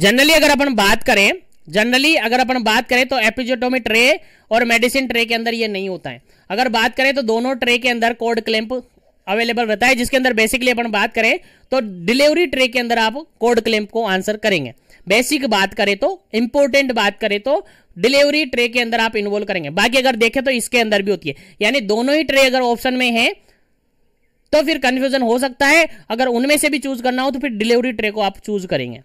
जनरली अगर अपन बात करें जनरली अगर अपन बात करें तो एपिजोटोमी ट्रे और मेडिसिन ट्रे के अंदर ये नहीं होता है अगर बात करें तो दोनों ट्रे के अंदर कोड क्लेम्प अवेलेबल रहता है जिसके अंदर बेसिकली अपन बात करें तो डिलीवरी ट्रे के अंदर आप कोड क्लेम्प को आंसर करेंगे बेसिक बात करें तो इंपॉर्टेंट बात करें तो डिलीवरी ट्रे के अंदर आप इन्वॉल्व करेंगे बाकी अगर देखें तो इसके अंदर भी होती है यानी दोनों ही ट्रे अगर ऑप्शन में है तो फिर कन्फ्यूजन हो सकता है अगर उनमें से भी चूज करना हो तो फिर डिलीवरी ट्रे को आप चूज करेंगे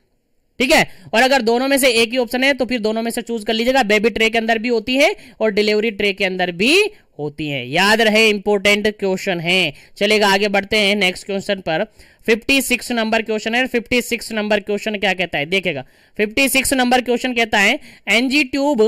ठीक है और अगर दोनों में से एक ही ऑप्शन है तो फिर दोनों में से चूज कर लीजिएगा बेबी ट्रे के अंदर भी होती है और डिलीवरी ट्रे के अंदर भी होती है याद रहे इंपॉर्टेंट क्वेश्चन है चलेगा आगे बढ़ते हैं नेक्स्ट क्वेश्चन पर 56 नंबर क्वेश्चन है 56 नंबर क्वेश्चन क्या कहता है देखेगा 56 नंबर क्वेश्चन कहता है NG tube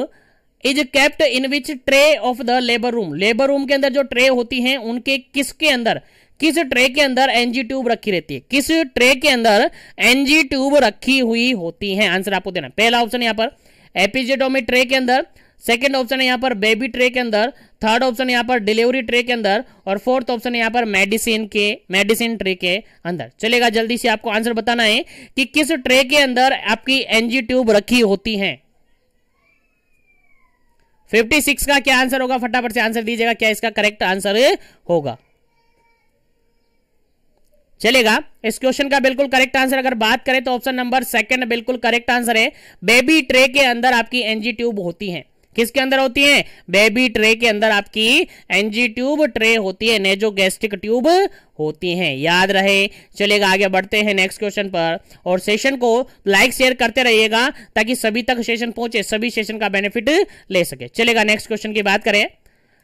is kept in which tray of the labour room labour room के अंदर जो ट्रे होती है उनके किसके अंदर किस ट्रे के अंदर एनजी ट्यूब रखी रहती है किस ट्रे के अंदर एनजी ट्यूब रखी हुई होती है आंसर आपको देना पहला ऑप्शन यहाँ पर एपिजेटोमी ट्रे के अंदर सेकेंड ऑप्शन है यहाँ पर बेबी ट्रे के अंदर थर्ड ऑप्शन यहाँ पर डिलीवरी ट्रे के अंदर और फोर्थ ऑप्शन यहाँ पर मेडिसिन के मेडिसिन ट्रे के अंदर चलेगा जल्दी से आपको आंसर बताना है कि किस ट्रे के अंदर आपकी एनजी ट्यूब रखी होती है 56 का क्या आंसर होगा फटाफट से आंसर दीजिएगा क्या इसका करेक्ट आंसर होगा चलेगा इस क्वेश्चन का बिल्कुल करेक्ट आंसर अगर बात करें तो ऑप्शन नंबर सेकंड बिल्कुल करेक्ट आंसर है बेबी ट्रे के अंदर आपकी एनजी ट्यूब होती है किसके अंदर होती है बेबी ट्रे के अंदर आपकी एनजी ट्यूब ट्रे होती है नेजो गैस्ट्रिक ट्यूब होती हैं याद रहे चलेगा आगे बढ़ते हैं नेक्स्ट क्वेश्चन पर और सेशन को लाइक शेयर करते रहिएगा ताकि सभी तक सेशन पहुंचे सभी सेशन का बेनिफिट ले सके चलेगा नेक्स्ट क्वेश्चन की बात करें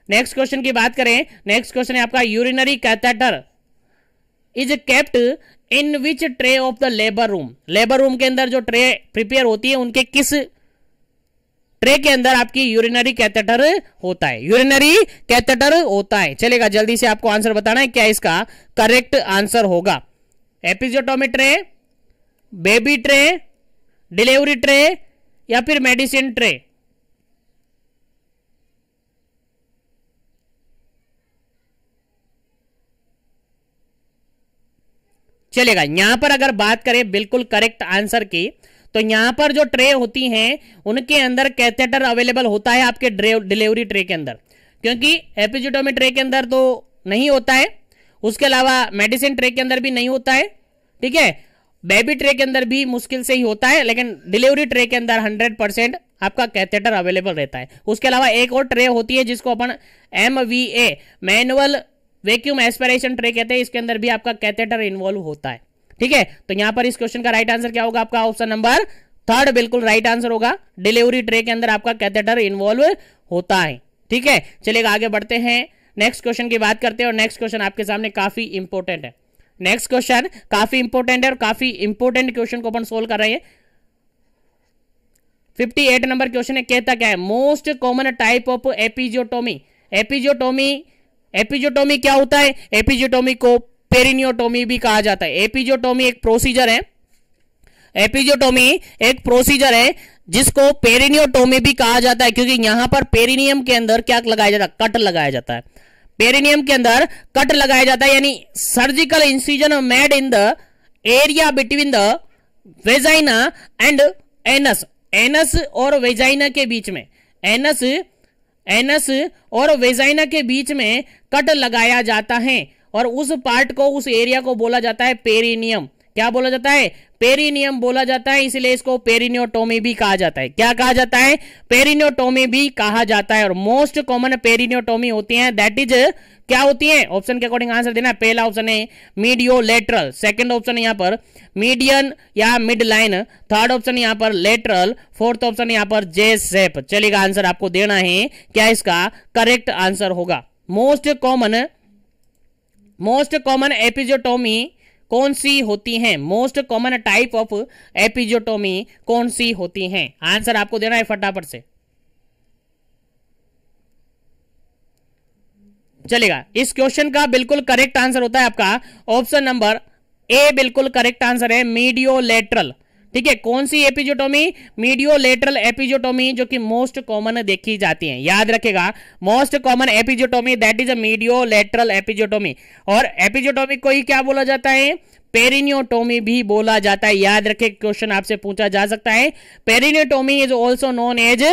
नेक्स्ट क्वेश्चन की बात करें नेक्स्ट क्वेश्चन है आपका urinary catheter is kept in which tray of the labour room labour room के अंदर जो ट्रे प्रिपेयर होती है उनके किस ट्रे के अंदर आपकी यूरिनरी कैथेटर होता है यूरिनरी कैथेटर होता है चलेगा जल्दी से आपको आंसर बताना है क्या इसका करेक्ट आंसर होगा episiotomy tray baby tray delivery tray या फिर मेडिसिन ट्रे चलेगा यहां पर अगर बात करें बिल्कुल करेक्ट आंसर की तो यहां पर जो ट्रे होती हैं उनके अंदर कैथेटर अवेलेबल होता है आपके डिलीवरी ट्रे के अंदर क्योंकि एपिजिटोमी ट्रे के अंदर तो नहीं होता है उसके अलावा मेडिसिन ट्रे के अंदर भी नहीं होता है ठीक है बेबी ट्रे के अंदर भी मुश्किल से ही होता है लेकिन डिलीवरी ट्रे के अंदर हंड्रेड परसेंट आपका कैथेटर अवेलेबल रहता है उसके अलावा एक और ट्रे होती है जिसको अपन M V A manual vacuum aspiration tray कहते हैं इसके अंदर भी आपका कैथेटर इन्वॉल्व होता है ठीक है तो यहां पर इस क्वेश्चन का राइट आंसर क्या होगा आपका ऑप्शन नंबर थर्ड बिल्कुल राइट आंसर होगा डिलीवरी ट्रे के अंदर आपका कैथेटर इन्वॉल्व होता है ठीक है चलिए आगे बढ़ते हैं नेक्स्ट क्वेश्चन की बात करते हैं और नेक्स्ट क्वेश्चन आपके सामने काफी इंपोर्टेंट है नेक्स्ट क्वेश्चन काफी इंपोर्टेंट है और काफी इंपोर्टेंट क्वेश्चन को अपन सोल्व कर रहे हैं 58 नंबर क्वेश्चन है कहता क्या है most common type of episiotomy episiotomy episiotomy क्या होता है एपिजोटोमी को पेरिनियोटोमी भी कहा जाता है एपिजोटोमी एक प्रोसीजर है एपिजोटोमी एक प्रोसीजर है जिसको पेरिनियोटोमी भी कहा जाता है क्योंकि यहां पर पेरिनियम के अंदर क्या लगाया जाता है कट लगाया जाता है पेरिनियम के अंदर कट लगाया जाता है यानी surgical incision made in the area between the vagina and anus anus और वेजाइना के बीच में एनस एनस और वेजाइना के बीच में कट लगाया जाता है और उस पार्ट को उस एरिया को बोला जाता है पेरिनियम क्या बोला जाता है पेरिनियम बोला जाता है इसलिए इसको पेरिनियोटोमी भी कहा जाता है क्या कहा जाता है पेरिनियोटोमी भी कहा जाता है और मोस्ट कॉमन पेरिनियोटोमी होती है दैट इज क्या होती है ऑप्शन के अकॉर्डिंग आंसर देना पहला ऑप्शन है मीडियो लेटरल सेकेंड ऑप्शन यहां पर मीडियन या मिड लाइन थर्ड ऑप्शन यहां पर लेटरल फोर्थ ऑप्शन यहां पर जे सेप चलेगा आंसर आपको देना है क्या इसका करेक्ट आंसर होगा most common most common episiotomy कौन सी होती हैं most common type of episiotomy कौन सी होती हैं आंसर आपको देना है फटाफट से चलेगा इस क्वेश्चन का बिल्कुल करेक्ट आंसर होता है आपका ऑप्शन नंबर ए बिल्कुल करेक्ट आंसर है मीडियोलेट्रल ठीक है कौन सी एपिजोटोमी मीडियो लेटरल एपिजोटोमी जो कि मोस्ट कॉमन देखी जाती है याद रखेगा most common episiotomy that is a lateral episiotomy और एपिजोटोमी को ही क्या बोला जाता है पेरिनियोटोमी भी बोला जाता है याद रखे क्वेश्चन आपसे पूछा जा सकता है perineotomy is also known as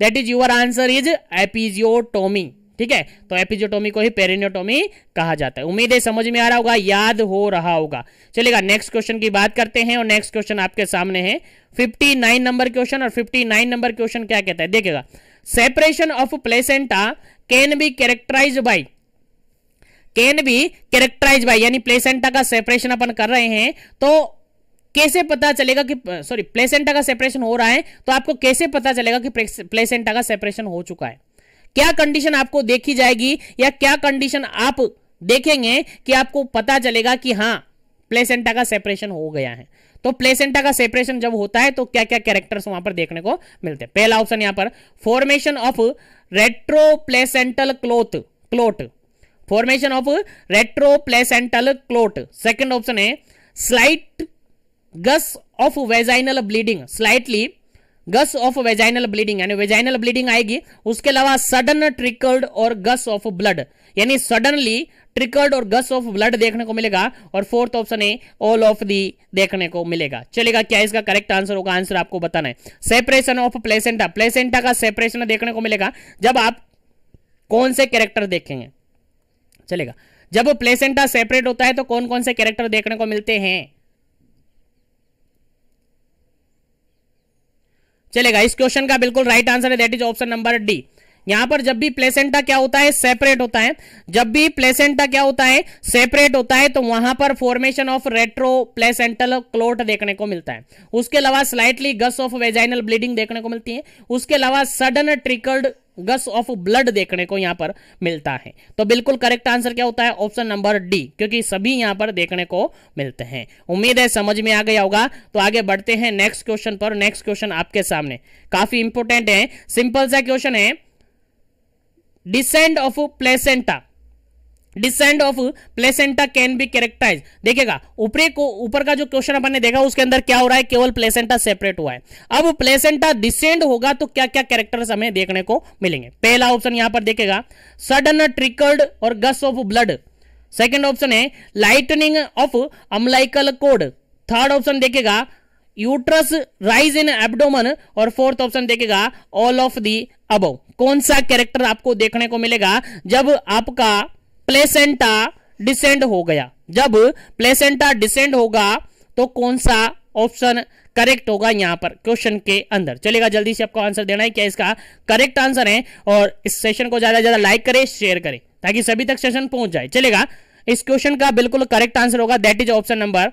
that is your answer is episiotomy ठीक है तो एपिजोटोमी को ही पेरिनोटोमी कहा जाता है उम्मीद है समझ में आ रहा होगा याद हो रहा होगा चलेगा नेक्स्ट क्वेश्चन की बात करते हैं और नेक्स्ट क्वेश्चन आपके सामने है 59 नंबर क्वेश्चन और 59 नंबर क्वेश्चन क्या कहता है देखेगा separation of placenta can be characterise by can be characterise by यानी प्लेसेंटा का सेपरेशन अपन कर रहे हैं तो कैसे पता चलेगा कि सॉरी प्लेसेंटा का सेपरेशन हो रहा है तो आपको कैसे पता चलेगा कि प्लेसेंटा का सेपरेशन हो चुका है क्या कंडीशन आपको देखी जाएगी या क्या कंडीशन आप देखेंगे कि आपको पता चलेगा कि हाँ प्लेसेंटा का सेपरेशन हो गया है तो प्लेसेंटा का सेपरेशन जब होता है तो क्या क्या कैरेक्टर्स वहां पर देखने को मिलते हैं पहला ऑप्शन यहां पर formation of retro placental cloth clot formation of retro placental clot second option है slight gush of vaginal bleeding slightly gush of vaginal bleeding यानी वेजाइनल ब्लीडिंग आएगी उसके अलावा सडन ट्रिकल्ड और गस ऑफ ब्लड यानी सडनली ट्रिकल्ड और गस ऑफ ब्लड देखने को मिलेगा और फोर्थ ऑप्शन है ऑल ऑफ दी देखने को मिलेगा चलेगा क्या इसका करेक्ट आंसर होगा आंसर आपको बताना है सेपरेशन ऑफ प्लेसेंटा प्लेसेंटा का सेपरेशन देखने को मिलेगा जब आप कौन से कैरेक्टर देखेंगे चलेगा जब प्लेसेंटा सेपरेट होता है तो कौन कौन से कैरेक्टर देखने को मिलते हैं चलेगा इस क्वेश्चन का बिल्कुल राइट आंसर है that is option number D यहां पर जब भी प्लेसेंटा क्या होता है सेपरेट होता है जब भी प्लेसेंटा क्या होता है सेपरेट होता है तो वहां पर formation of retro placental clot देखने को मिलता है उसके अलावा slightly gush of vaginal bleeding देखने को मिलती है उसके अलावा sudden trickled gush of blood देखने को यहां पर मिलता है तो बिल्कुल करेक्ट आंसर क्या होता है ऑप्शन नंबर डी क्योंकि सभी यहां पर देखने को मिलते हैं उम्मीद है समझ में आ गया होगा तो आगे बढ़ते हैं नेक्स्ट क्वेश्चन पर नेक्स्ट क्वेश्चन आपके सामने काफी इंपोर्टेंट है सिंपल सा क्वेश्चन है descent of placenta descent of placenta can be characterise देखेगा ऊपर को ऊपर का जो क्वेश्चन अपन ने देखा उसके अंदर क्या हो रहा है केवल प्लेसेंटा सेपरेट हुआ है अब प्लेसेंटा डिसेंड होगा तो क्या क्या कैरेक्टर्स हमें देखने को मिलेंगे पहला ऑप्शन यहां पर देखेगा सडन ट्रिकल्ड और gush of blood second option है lengthening of umbilical cord third option देखेगा यूट्रस राइज इन एब्डोमन और फोर्थ ऑप्शन देखेगा ऑल ऑफ दी अबो कौन सा कैरेक्टर आपको देखने को मिलेगा जब आपका प्लेसेंटा डिसेंड हो गया जब प्लेसेंटा डिसेंड होगा तो कौन सा ऑप्शन करेक्ट होगा यहां पर क्वेश्चन के अंदर चलेगा जल्दी से आपको आंसर देना है क्या इसका करेक्ट आंसर है और इस सेशन को ज्यादा से ज्यादा लाइक करें शेयर करें ताकि सभी तक सेशन पहुंच जाए चलेगा इस क्वेश्चन का बिल्कुल करेक्ट आंसर होगा that is option number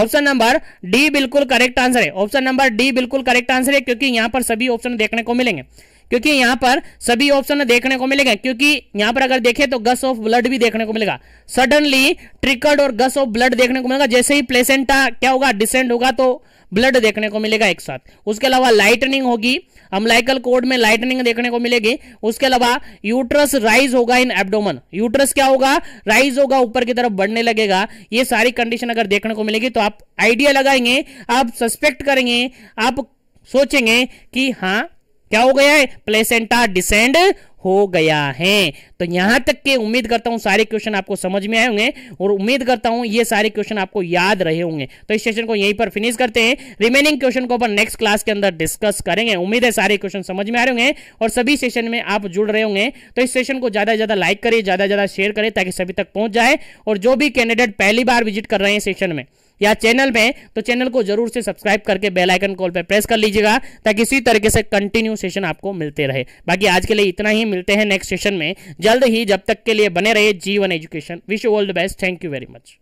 option number D बिल्कुल करेक्ट आंसर है ऑप्शन नंबर डी बिल्कुल करेक्ट आंसर है क्योंकि यहां पर सभी ऑप्शन देखने को मिलेंगे क्योंकि यहाँ पर सभी ऑप्शन देखने को मिलेगा क्योंकि यहाँ पर अगर देखें तो गस ऑफ ब्लड भी देखने को मिलेगा सडनली ट्रिकर्ड और गस ऑफ ब्लड देखने को मिलेगा जैसे ही प्लेसेंटा क्या होगा डिसेंड होगा तो ब्लड देखने को मिलेगा एक साथ उसके अलावा लाइटनिंग होगी अम्लाइकल कोड में लाइटनिंग देखने को मिलेगी उसके अलावा यूट्रस राइज होगा इन एब्डोमन यूट्रस क्या होगा राइज होगा ऊपर की तरफ बढ़ने लगेगा ये सारी कंडीशन अगर देखने को मिलेगी तो आप आइडिया लगाएंगे आप सस्पेक्ट करेंगे आप सोचेंगे कि हाँ क्या हो गया है प्लेसेंटा डिसेंड हो गया है तो यहां तक के उम्मीद करता हूं सारे क्वेश्चन आपको समझ में आए होंगे और उम्मीद करता हूं ये सारे क्वेश्चन आपको याद रहे होंगे तो इस सेशन को यहीं पर फिनिश करते हैं रिमेनिंग क्वेश्चन को अपन नेक्स्ट क्लास के अंदर डिस्कस करेंगे उम्मीद है सारे क्वेश्चन समझ में आ रहे होंगे और सभी सेशन में आप जुड़ रहे होंगे तो इस सेशन को ज्यादा से ज्यादा लाइक करें ज्यादा ज्यादा शेयर करें ताकि सभी तक पहुंच जाए और जो भी कैंडिडेट पहली बार विजिट कर रहे हैं सेशन में या चैनल में तो चैनल को जरूर से सब्सक्राइब करके बेलाइकन कॉल पर प्रेस कर लीजिएगा ताकि इसी तरीके से कंटिन्यू सेशन आपको मिलते रहे बाकी आज के लिए इतना ही मिलते हैं नेक्स्ट सेशन में जल्द ही जब तक के लिए बने रहे Jeevan education wish all the best thank you very much